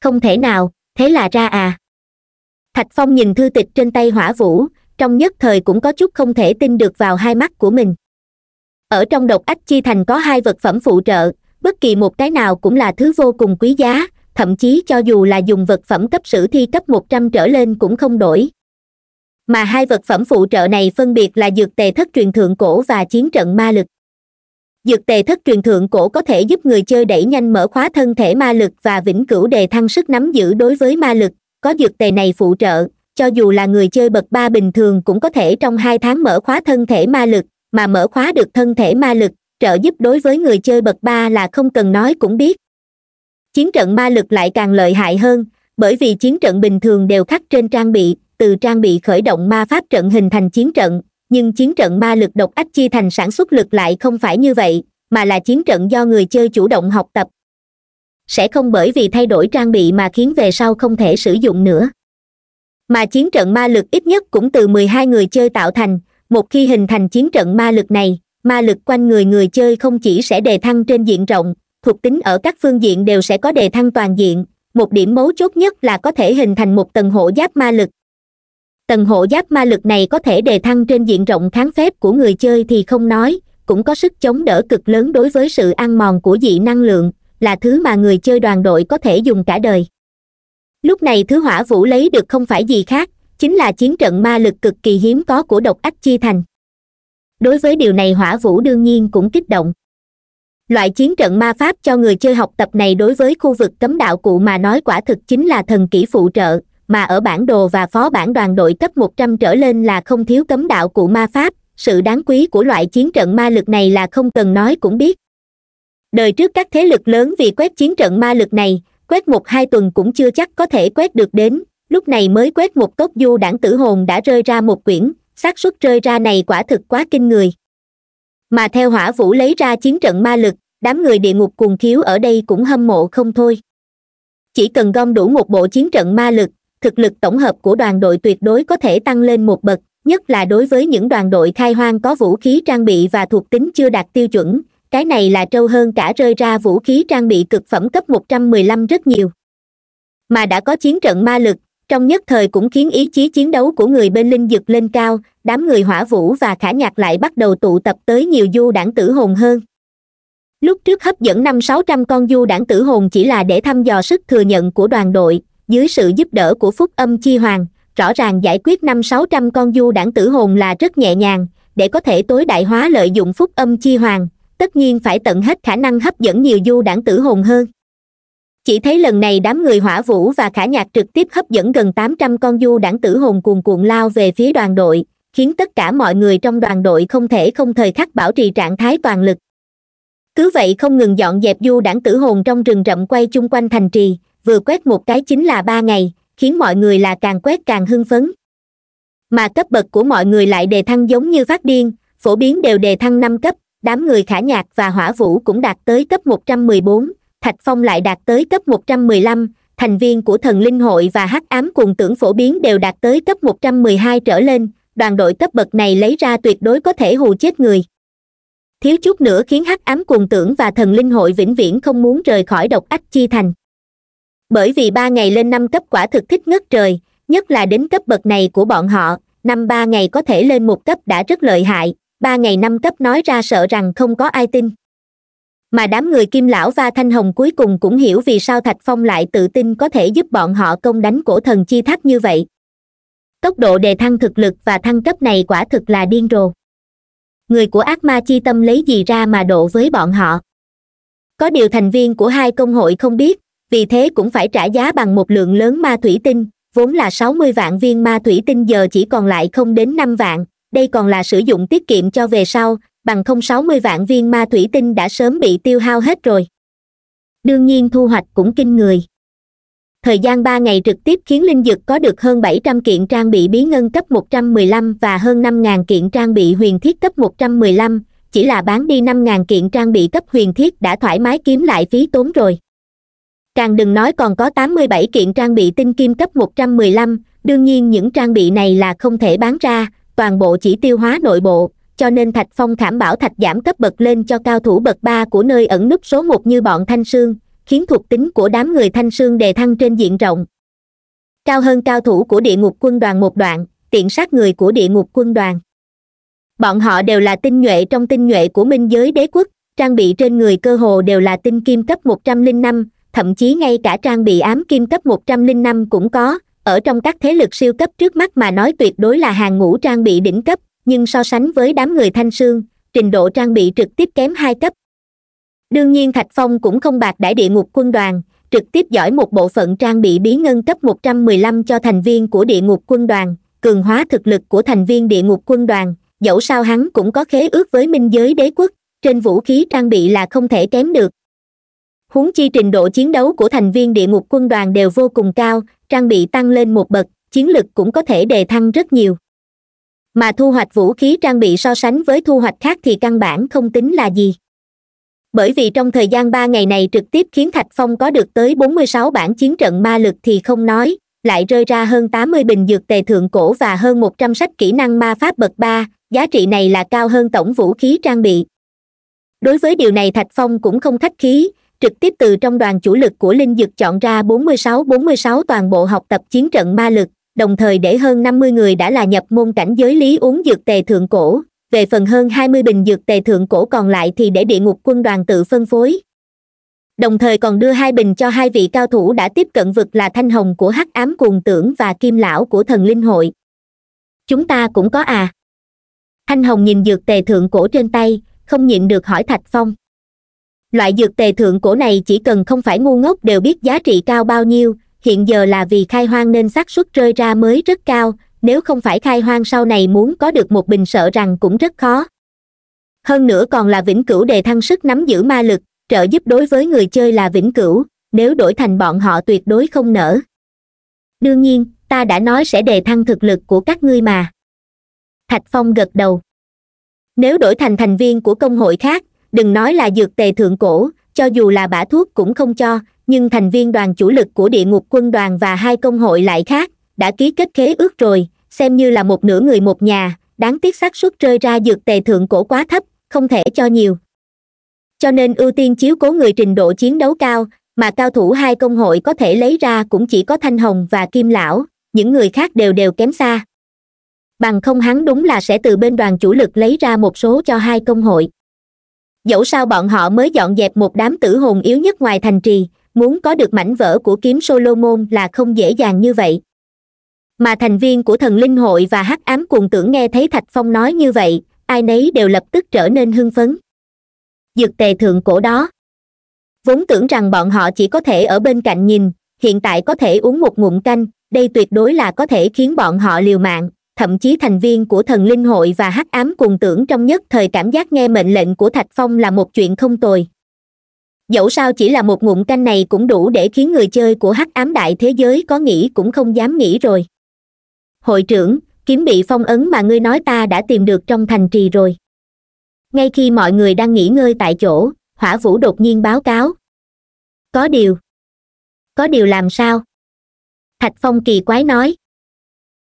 Speaker 1: không thể nào thế là ra à thạch phong nhìn thư tịch trên tay hỏa vũ trong nhất thời cũng có chút không thể tin được vào hai mắt của mình ở trong độc ách chi thành có hai vật phẩm phụ trợ bất kỳ một cái nào cũng là thứ vô cùng quý giá thậm chí cho dù là dùng vật phẩm cấp sử thi cấp một trăm trở lên cũng không đổi mà hai vật phẩm phụ trợ này phân biệt là dược tề thất truyền thượng cổ và chiến trận ma lực dược tề thất truyền thượng cổ có thể giúp người chơi đẩy nhanh mở khóa thân thể ma lực và vĩnh cửu đề thăng sức nắm giữ đối với ma lực có dược tề này phụ trợ cho dù là người chơi bậc ba bình thường cũng có thể trong hai tháng mở khóa thân thể ma lực mà mở khóa được thân thể ma lực trợ giúp đối với người chơi bậc ba là không cần nói cũng biết chiến trận ma lực lại càng lợi hại hơn bởi vì chiến trận bình thường đều khắc trên trang bị từ trang bị khởi động ma pháp trận hình thành chiến trận nhưng chiến trận ma lực độc ách chia thành sản xuất lực lại không phải như vậy mà là chiến trận do người chơi chủ động học tập sẽ không bởi vì thay đổi trang bị mà khiến về sau không thể sử dụng nữa mà chiến trận ma lực ít nhất cũng từ mười hai người chơi tạo thành một khi hình thành chiến trận ma lực này ma lực quanh người người chơi không chỉ sẽ đề thăng trên diện rộng thuộc tính ở các phương diện đều sẽ có đề thăng toàn diện một điểm mấu chốt nhất là có thể hình thành một tầng hộ giáp ma lực tầng hộ giáp ma lực này có thể đề thăng trên diện rộng kháng phép của người chơi thì không nói cũng có sức chống đỡ cực lớn đối với sự ăn mòn của dị năng lượng là thứ mà người chơi đoàn đội có thể dùng cả đời lúc này thứ hỏa vũ lấy được không phải gì khác chính là chiến trận ma lực cực kỳ hiếm có của độc ách chi thành đối với điều này hỏa vũ đương nhiên cũng kích động loại chiến trận ma pháp cho người chơi học tập này đối với khu vực cấm đạo cụ mà nói quả thực chính là thần kỹ phụ trợ mà ở bản đồ và phó bản đoàn đội cấp 100 trở lên là không thiếu cấm đạo cụ ma pháp sự đáng quý của loại chiến trận ma lực này là không cần nói cũng biết đời trước các thế lực lớn vì quét chiến trận ma lực này quét một hai tuần cũng chưa chắc có thể quét được đến lúc này mới quét một cốc du đảng tử hồn đã rơi ra một quyển xác suất rơi ra này quả thực quá kinh người mà theo hỏa vũ lấy ra chiến trận ma lực đám người địa ngục cuồng khiếu ở đây cũng hâm mộ không thôi chỉ cần gom đủ một bộ chiến trận ma lực thực lực tổng hợp của đoàn đội tuyệt đối có thể tăng lên một bậc nhất là đối với những đoàn đội khai hoang có vũ khí trang bị và thuộc tính chưa đạt tiêu chuẩn cái này là trâu hơn cả rơi ra vũ khí trang bị cực phẩm cấp một trăm mười lăm rất nhiều mà đã có chiến trận ma lực trong nhất thời cũng khiến ý chí chiến đấu của người bên linh dực lên cao đám người hỏa vũ và khả nhạc lại bắt đầu tụ tập tới nhiều du đảng tử hồn hơn lúc trước hấp dẫn năm sáu trăm con du đảng tử hồn chỉ là để thăm dò sức thừa nhận của đoàn đội dưới sự giúp đỡ của phúc âm chi hoàng rõ ràng giải quyết năm sáu trăm con du đảng tử hồn là rất nhẹ nhàng để có thể tối đại hóa lợi dụng phúc âm chi hoàng tất nhiên phải tận hết khả năng hấp dẫn nhiều du đảng tử hồn hơn chỉ thấy lần này đám người hỏa vũ và khả nhạc trực tiếp hấp dẫn gần tám trăm con du đảng tử hồn cuồn cuộn lao về phía đoàn đội khiến tất cả mọi người trong đoàn đội không thể không thời khắc bảo trì trạng thái toàn lực cứ vậy không ngừng dọn dẹp du đảng tử hồn trong rừng rậm quay chung quanh thành trì vừa quét một cái chính là ba ngày khiến mọi người là càng quét càng hưng phấn mà cấp bậc của mọi người lại đề thăng giống như phát điên phổ biến đều đề thăng năm cấp đám người khả nhạc và hỏa vũ cũng đạt tới cấp một trăm mười bốn thạch phong lại đạt tới cấp một trăm mười lăm thành viên của thần linh hội và hắc ám cùng tưởng phổ biến đều đạt tới cấp một trăm mười hai trở lên đoàn đội cấp bậc này lấy ra tuyệt đối có thể hù chết người thiếu chút nữa khiến hắc ám cuồng tưởng và thần linh hội vĩnh viễn không muốn rời khỏi độc ách chi thành bởi vì ba ngày lên năm cấp quả thực thích ngất trời nhất là đến cấp bậc này của bọn họ năm ba ngày có thể lên một cấp đã rất lợi hại ba ngày năm cấp nói ra sợ rằng không có ai tin mà đám người kim lão và thanh hồng cuối cùng cũng hiểu vì sao thạch phong lại tự tin có thể giúp bọn họ công đánh cổ thần chi thác như vậy tốc độ đề thăng thực lực và thăng cấp này quả thực là điên rồ người của ác ma chi tâm lấy gì ra mà độ với bọn họ có điều thành viên của hai công hội không biết vì thế cũng phải trả giá bằng một lượng lớn ma thủy tinh vốn là sáu mươi vạn viên ma thủy tinh giờ chỉ còn lại không đến năm vạn đây còn là sử dụng tiết kiệm cho về sau bằng không sáu mươi vạn viên ma thủy tinh đã sớm bị tiêu hao hết rồi đương nhiên thu hoạch cũng kinh người thời gian ba ngày trực tiếp khiến linh dực có được hơn bảy trăm kiện trang bị bí ngân cấp một trăm mười lăm và hơn năm ngàn kiện trang bị huyền thiết cấp một trăm mười lăm chỉ là bán đi năm ngàn kiện trang bị cấp huyền thiết đã thoải mái kiếm lại phí tốn rồi càng đừng nói còn có tám mươi bảy kiện trang bị tinh kim cấp một trăm mười lăm đương nhiên những trang bị này là không thể bán ra toàn bộ chỉ tiêu hóa nội bộ cho nên thạch phong khảm bảo thạch giảm cấp bậc lên cho cao thủ bậc ba của nơi ẩn núp số một như bọn thanh sương khiến thuộc tính của đám người thanh sương đề thăng trên diện rộng cao hơn cao thủ của địa ngục quân đoàn một đoạn tiện sát người của địa ngục quân đoàn bọn họ đều là tinh nhuệ trong tinh nhuệ của minh giới đế quốc trang bị trên người cơ hồ đều là tinh kim cấp một trăm linh năm thậm chí ngay cả trang bị ám kim cấp một trăm linh năm cũng có ở trong các thế lực siêu cấp trước mắt mà nói tuyệt đối là hàng ngũ trang bị đỉnh cấp nhưng so sánh với đám người thanh sương trình độ trang bị trực tiếp kém hai cấp đương nhiên thạch phong cũng không bạc đãi địa ngục quân đoàn trực tiếp giỏi một bộ phận trang bị bí ngân cấp một trăm mười lăm cho thành viên của địa ngục quân đoàn cường hóa thực lực của thành viên địa ngục quân đoàn dẫu sao hắn cũng có khế ước với minh giới đế quốc trên vũ khí trang bị là không thể kém được huống chi trình độ chiến đấu của thành viên địa ngục quân đoàn đều vô cùng cao trang bị tăng lên một bậc chiến lực cũng có thể đề thăng rất nhiều mà thu hoạch vũ khí trang bị so sánh với thu hoạch khác thì căn bản không tính là gì bởi vì trong thời gian ba ngày này trực tiếp khiến thạch phong có được tới bốn mươi sáu bản chiến trận ma lực thì không nói lại rơi ra hơn tám mươi bình dược tề thượng cổ và hơn một trăm sách kỹ năng ma pháp bậc ba giá trị này là cao hơn tổng vũ khí trang bị đối với điều này thạch phong cũng không khách khí trực tiếp từ trong đoàn chủ lực của linh dực chọn ra bốn mươi sáu bốn mươi sáu toàn bộ học tập chiến trận ma lực đồng thời để hơn năm mươi người đã là nhập môn cảnh giới lý uống dược tề thượng cổ về phần hơn hai mươi bình dược tề thượng cổ còn lại thì để địa ngục quân đoàn tự phân phối đồng thời còn đưa hai bình cho hai vị cao thủ đã tiếp cận vực là thanh hồng của hắc ám cuồng tưởng và kim lão của thần linh hội chúng ta cũng có à thanh hồng nhìn dược tề thượng cổ trên tay không nhịn được hỏi thạch phong loại dược tề thượng cổ này chỉ cần không phải ngu ngốc đều biết giá trị cao bao nhiêu hiện giờ là vì khai hoang nên xác suất rơi ra mới rất cao nếu không phải khai hoang sau này muốn có được một bình sợ rằng cũng rất khó hơn nữa còn là vĩnh cửu đề thăng sức nắm giữ ma lực trợ giúp đối với người chơi là vĩnh cửu nếu đổi thành bọn họ tuyệt đối không nở đương nhiên ta đã nói sẽ đề thăng thực lực của các ngươi mà thạch phong gật đầu nếu đổi thành thành viên của công hội khác đừng nói là dược tề thượng cổ cho dù là bả thuốc cũng không cho nhưng thành viên đoàn chủ lực của địa ngục quân đoàn và hai công hội lại khác đã ký kết khế ước rồi xem như là một nửa người một nhà đáng tiếc xác suất rơi ra dược tề thượng cổ quá thấp không thể cho nhiều cho nên ưu tiên chiếu cố người trình độ chiến đấu cao mà cao thủ hai công hội có thể lấy ra cũng chỉ có thanh hồng và kim lão những người khác đều đều kém xa bằng không hắn đúng là sẽ từ bên đoàn chủ lực lấy ra một số cho hai công hội dẫu sao bọn họ mới dọn dẹp một đám tử hồn yếu nhất ngoài thành trì muốn có được mảnh vỡ của kiếm solomon là không dễ dàng như vậy mà thành viên của thần linh hội và hắc ám cuồng tưởng nghe thấy thạch phong nói như vậy ai nấy đều lập tức trở nên hưng phấn dược tề thượng cổ đó vốn tưởng rằng bọn họ chỉ có thể ở bên cạnh nhìn hiện tại có thể uống một ngụm canh đây tuyệt đối là có thể khiến bọn họ liều mạng thậm chí thành viên của thần linh hội và hắc ám cuồng tưởng trong nhất thời cảm giác nghe mệnh lệnh của thạch phong là một chuyện không tồi dẫu sao chỉ là một ngụm canh này cũng đủ để khiến người chơi của hắc ám đại thế giới có nghĩ cũng không dám nghĩ rồi hội trưởng kiếm bị phong ấn mà ngươi nói ta đã tìm được trong thành trì rồi ngay khi mọi người đang nghỉ ngơi tại chỗ hỏa vũ đột nhiên báo cáo có điều có điều làm sao thạch phong kỳ quái nói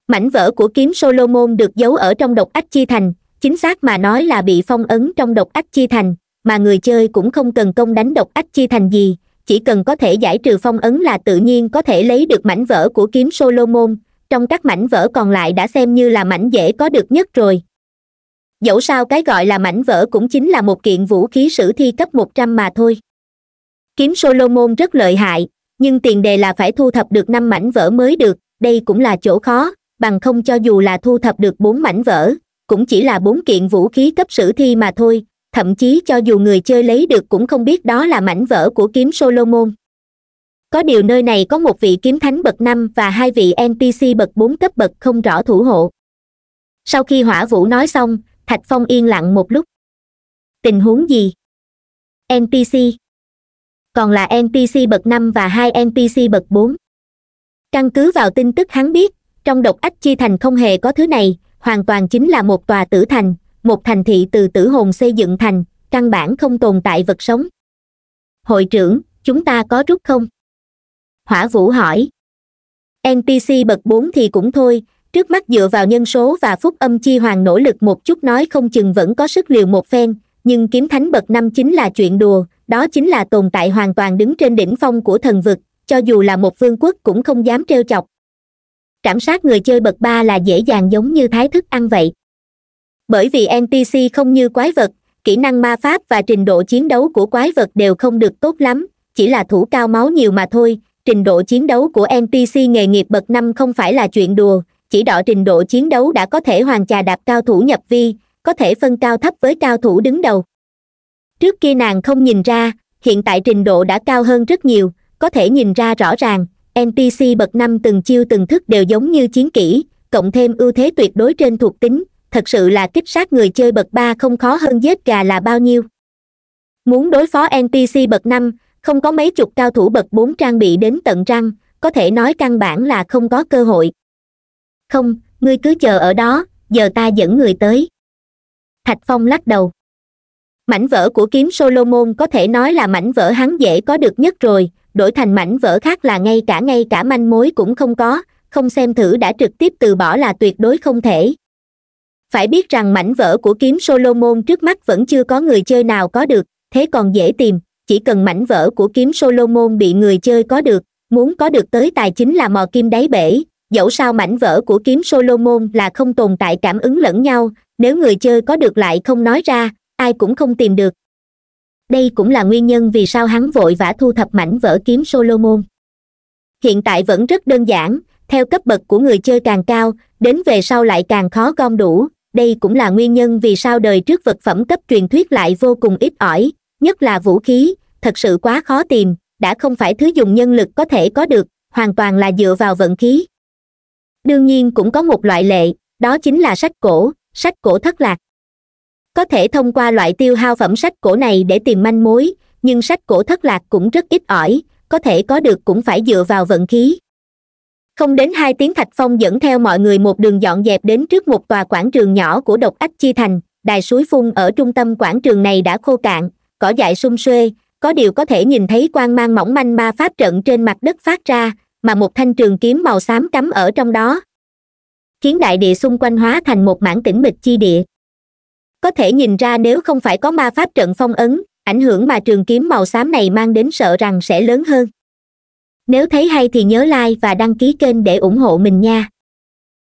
Speaker 1: mảnh vỡ của kiếm solomon được giấu ở trong độc ách chi thành chính xác mà nói là bị phong ấn trong độc ách chi thành mà người chơi cũng không cần công đánh độc ách chi thành gì chỉ cần có thể giải trừ phong ấn là tự nhiên có thể lấy được mảnh vỡ của kiếm solomon trong các mảnh vỡ còn lại đã xem như là mảnh dễ có được nhất rồi dẫu sao cái gọi là mảnh vỡ cũng chính là một kiện vũ khí sử thi cấp một trăm mà thôi kiếm solomon rất lợi hại nhưng tiền đề là phải thu thập được năm mảnh vỡ mới được đây cũng là chỗ khó bằng không cho dù là thu thập được bốn mảnh vỡ cũng chỉ là bốn kiện vũ khí cấp sử thi mà thôi thậm chí cho dù người chơi lấy được cũng không biết đó là mảnh vỡ của kiếm solomon có điều nơi này có một vị kiếm thánh bậc năm và hai vị npc bậc bốn cấp bậc không rõ thủ hộ sau khi hỏa vũ nói xong thạch phong yên lặng một lúc tình huống gì npc còn là npc bậc năm và hai npc bậc bốn căn cứ vào tin tức hắn biết trong độc ách chi thành không hề có thứ này hoàn toàn chính là một tòa tử thành một thành thị từ tử hồn xây dựng thành căn bản không tồn tại vật sống hội trưởng chúng ta có rút không hỏa vũ hỏi npc bậc bốn thì cũng thôi trước mắt dựa vào nhân số và phúc âm chi hoàng nỗ lực một chút nói không chừng vẫn có sức liều một phen nhưng kiếm thánh bậc năm chính là chuyện đùa đó chính là tồn tại hoàn toàn đứng trên đỉnh phong của thần vực cho dù là một vương quốc cũng không dám trêu chọc trảm sát người chơi bậc ba là dễ dàng giống như thái thức ăn vậy bởi vì npc không như quái vật kỹ năng ma pháp và trình độ chiến đấu của quái vật đều không được tốt lắm chỉ là thủ cao máu nhiều mà thôi trình độ chiến đấu của npc nghề nghiệp bậc năm không phải là chuyện đùa chỉ đỏ trình độ chiến đấu đã có thể hoàn trà đạp cao thủ nhập vi có thể phân cao thấp với cao thủ đứng đầu trước kia nàng không nhìn ra hiện tại trình độ đã cao hơn rất nhiều có thể nhìn ra rõ ràng npc bậc năm từng chiêu từng thức đều giống như chiến kỹ cộng thêm ưu thế tuyệt đối trên thuộc tính thật sự là kích sát người chơi bậc ba không khó hơn giết gà là bao nhiêu muốn đối phó npc bậc năm không có mấy chục cao thủ bậc bốn trang bị đến tận răng có thể nói căn bản là không có cơ hội không ngươi cứ chờ ở đó giờ ta dẫn người tới thạch phong lắc đầu mảnh vỡ của kiếm solomon có thể nói là mảnh vỡ hắn dễ có được nhất rồi đổi thành mảnh vỡ khác là ngay cả ngay cả manh mối cũng không có không xem thử đã trực tiếp từ bỏ là tuyệt đối không thể phải biết rằng mảnh vỡ của kiếm solomon trước mắt vẫn chưa có người chơi nào có được thế còn dễ tìm chỉ cần mảnh vỡ của kiếm solomon bị người chơi có được muốn có được tới tài chính là mò kim đáy bể dẫu sao mảnh vỡ của kiếm solomon là không tồn tại cảm ứng lẫn nhau nếu người chơi có được lại không nói ra ai cũng không tìm được đây cũng là nguyên nhân vì sao hắn vội vã thu thập mảnh vỡ kiếm solomon hiện tại vẫn rất đơn giản theo cấp bậc của người chơi càng cao đến về sau lại càng khó gom đủ đây cũng là nguyên nhân vì sao đời trước vật phẩm cấp truyền thuyết lại vô cùng ít ỏi nhất là vũ khí thật sự quá khó tìm đã không phải thứ dùng nhân lực có thể có được hoàn toàn là dựa vào vận khí đương nhiên cũng có một loại lệ đó chính là sách cổ sách cổ thất lạc có thể thông qua loại tiêu hao phẩm sách cổ này để tìm manh mối nhưng sách cổ thất lạc cũng rất ít ỏi có thể có được cũng phải dựa vào vận khí không đến hai tiếng thạch phong dẫn theo mọi người một đường dọn dẹp đến trước một tòa quảng trường nhỏ của độc ách chi thành đài suối phun ở trung tâm quảng trường này đã khô cạn cỏ dại sum xuê có điều có thể nhìn thấy quang mang mỏng manh ba pháp trận trên mặt đất phát ra mà một thanh trường kiếm màu xám cắm ở trong đó khiến đại địa xung quanh hóa thành một mảng tĩnh mịch chi địa có thể nhìn ra nếu không phải có ma pháp trận phong ấn ảnh hưởng mà trường kiếm màu xám này mang đến sợ rằng sẽ lớn hơn nếu thấy hay thì nhớ like và đăng ký kênh để ủng hộ mình nha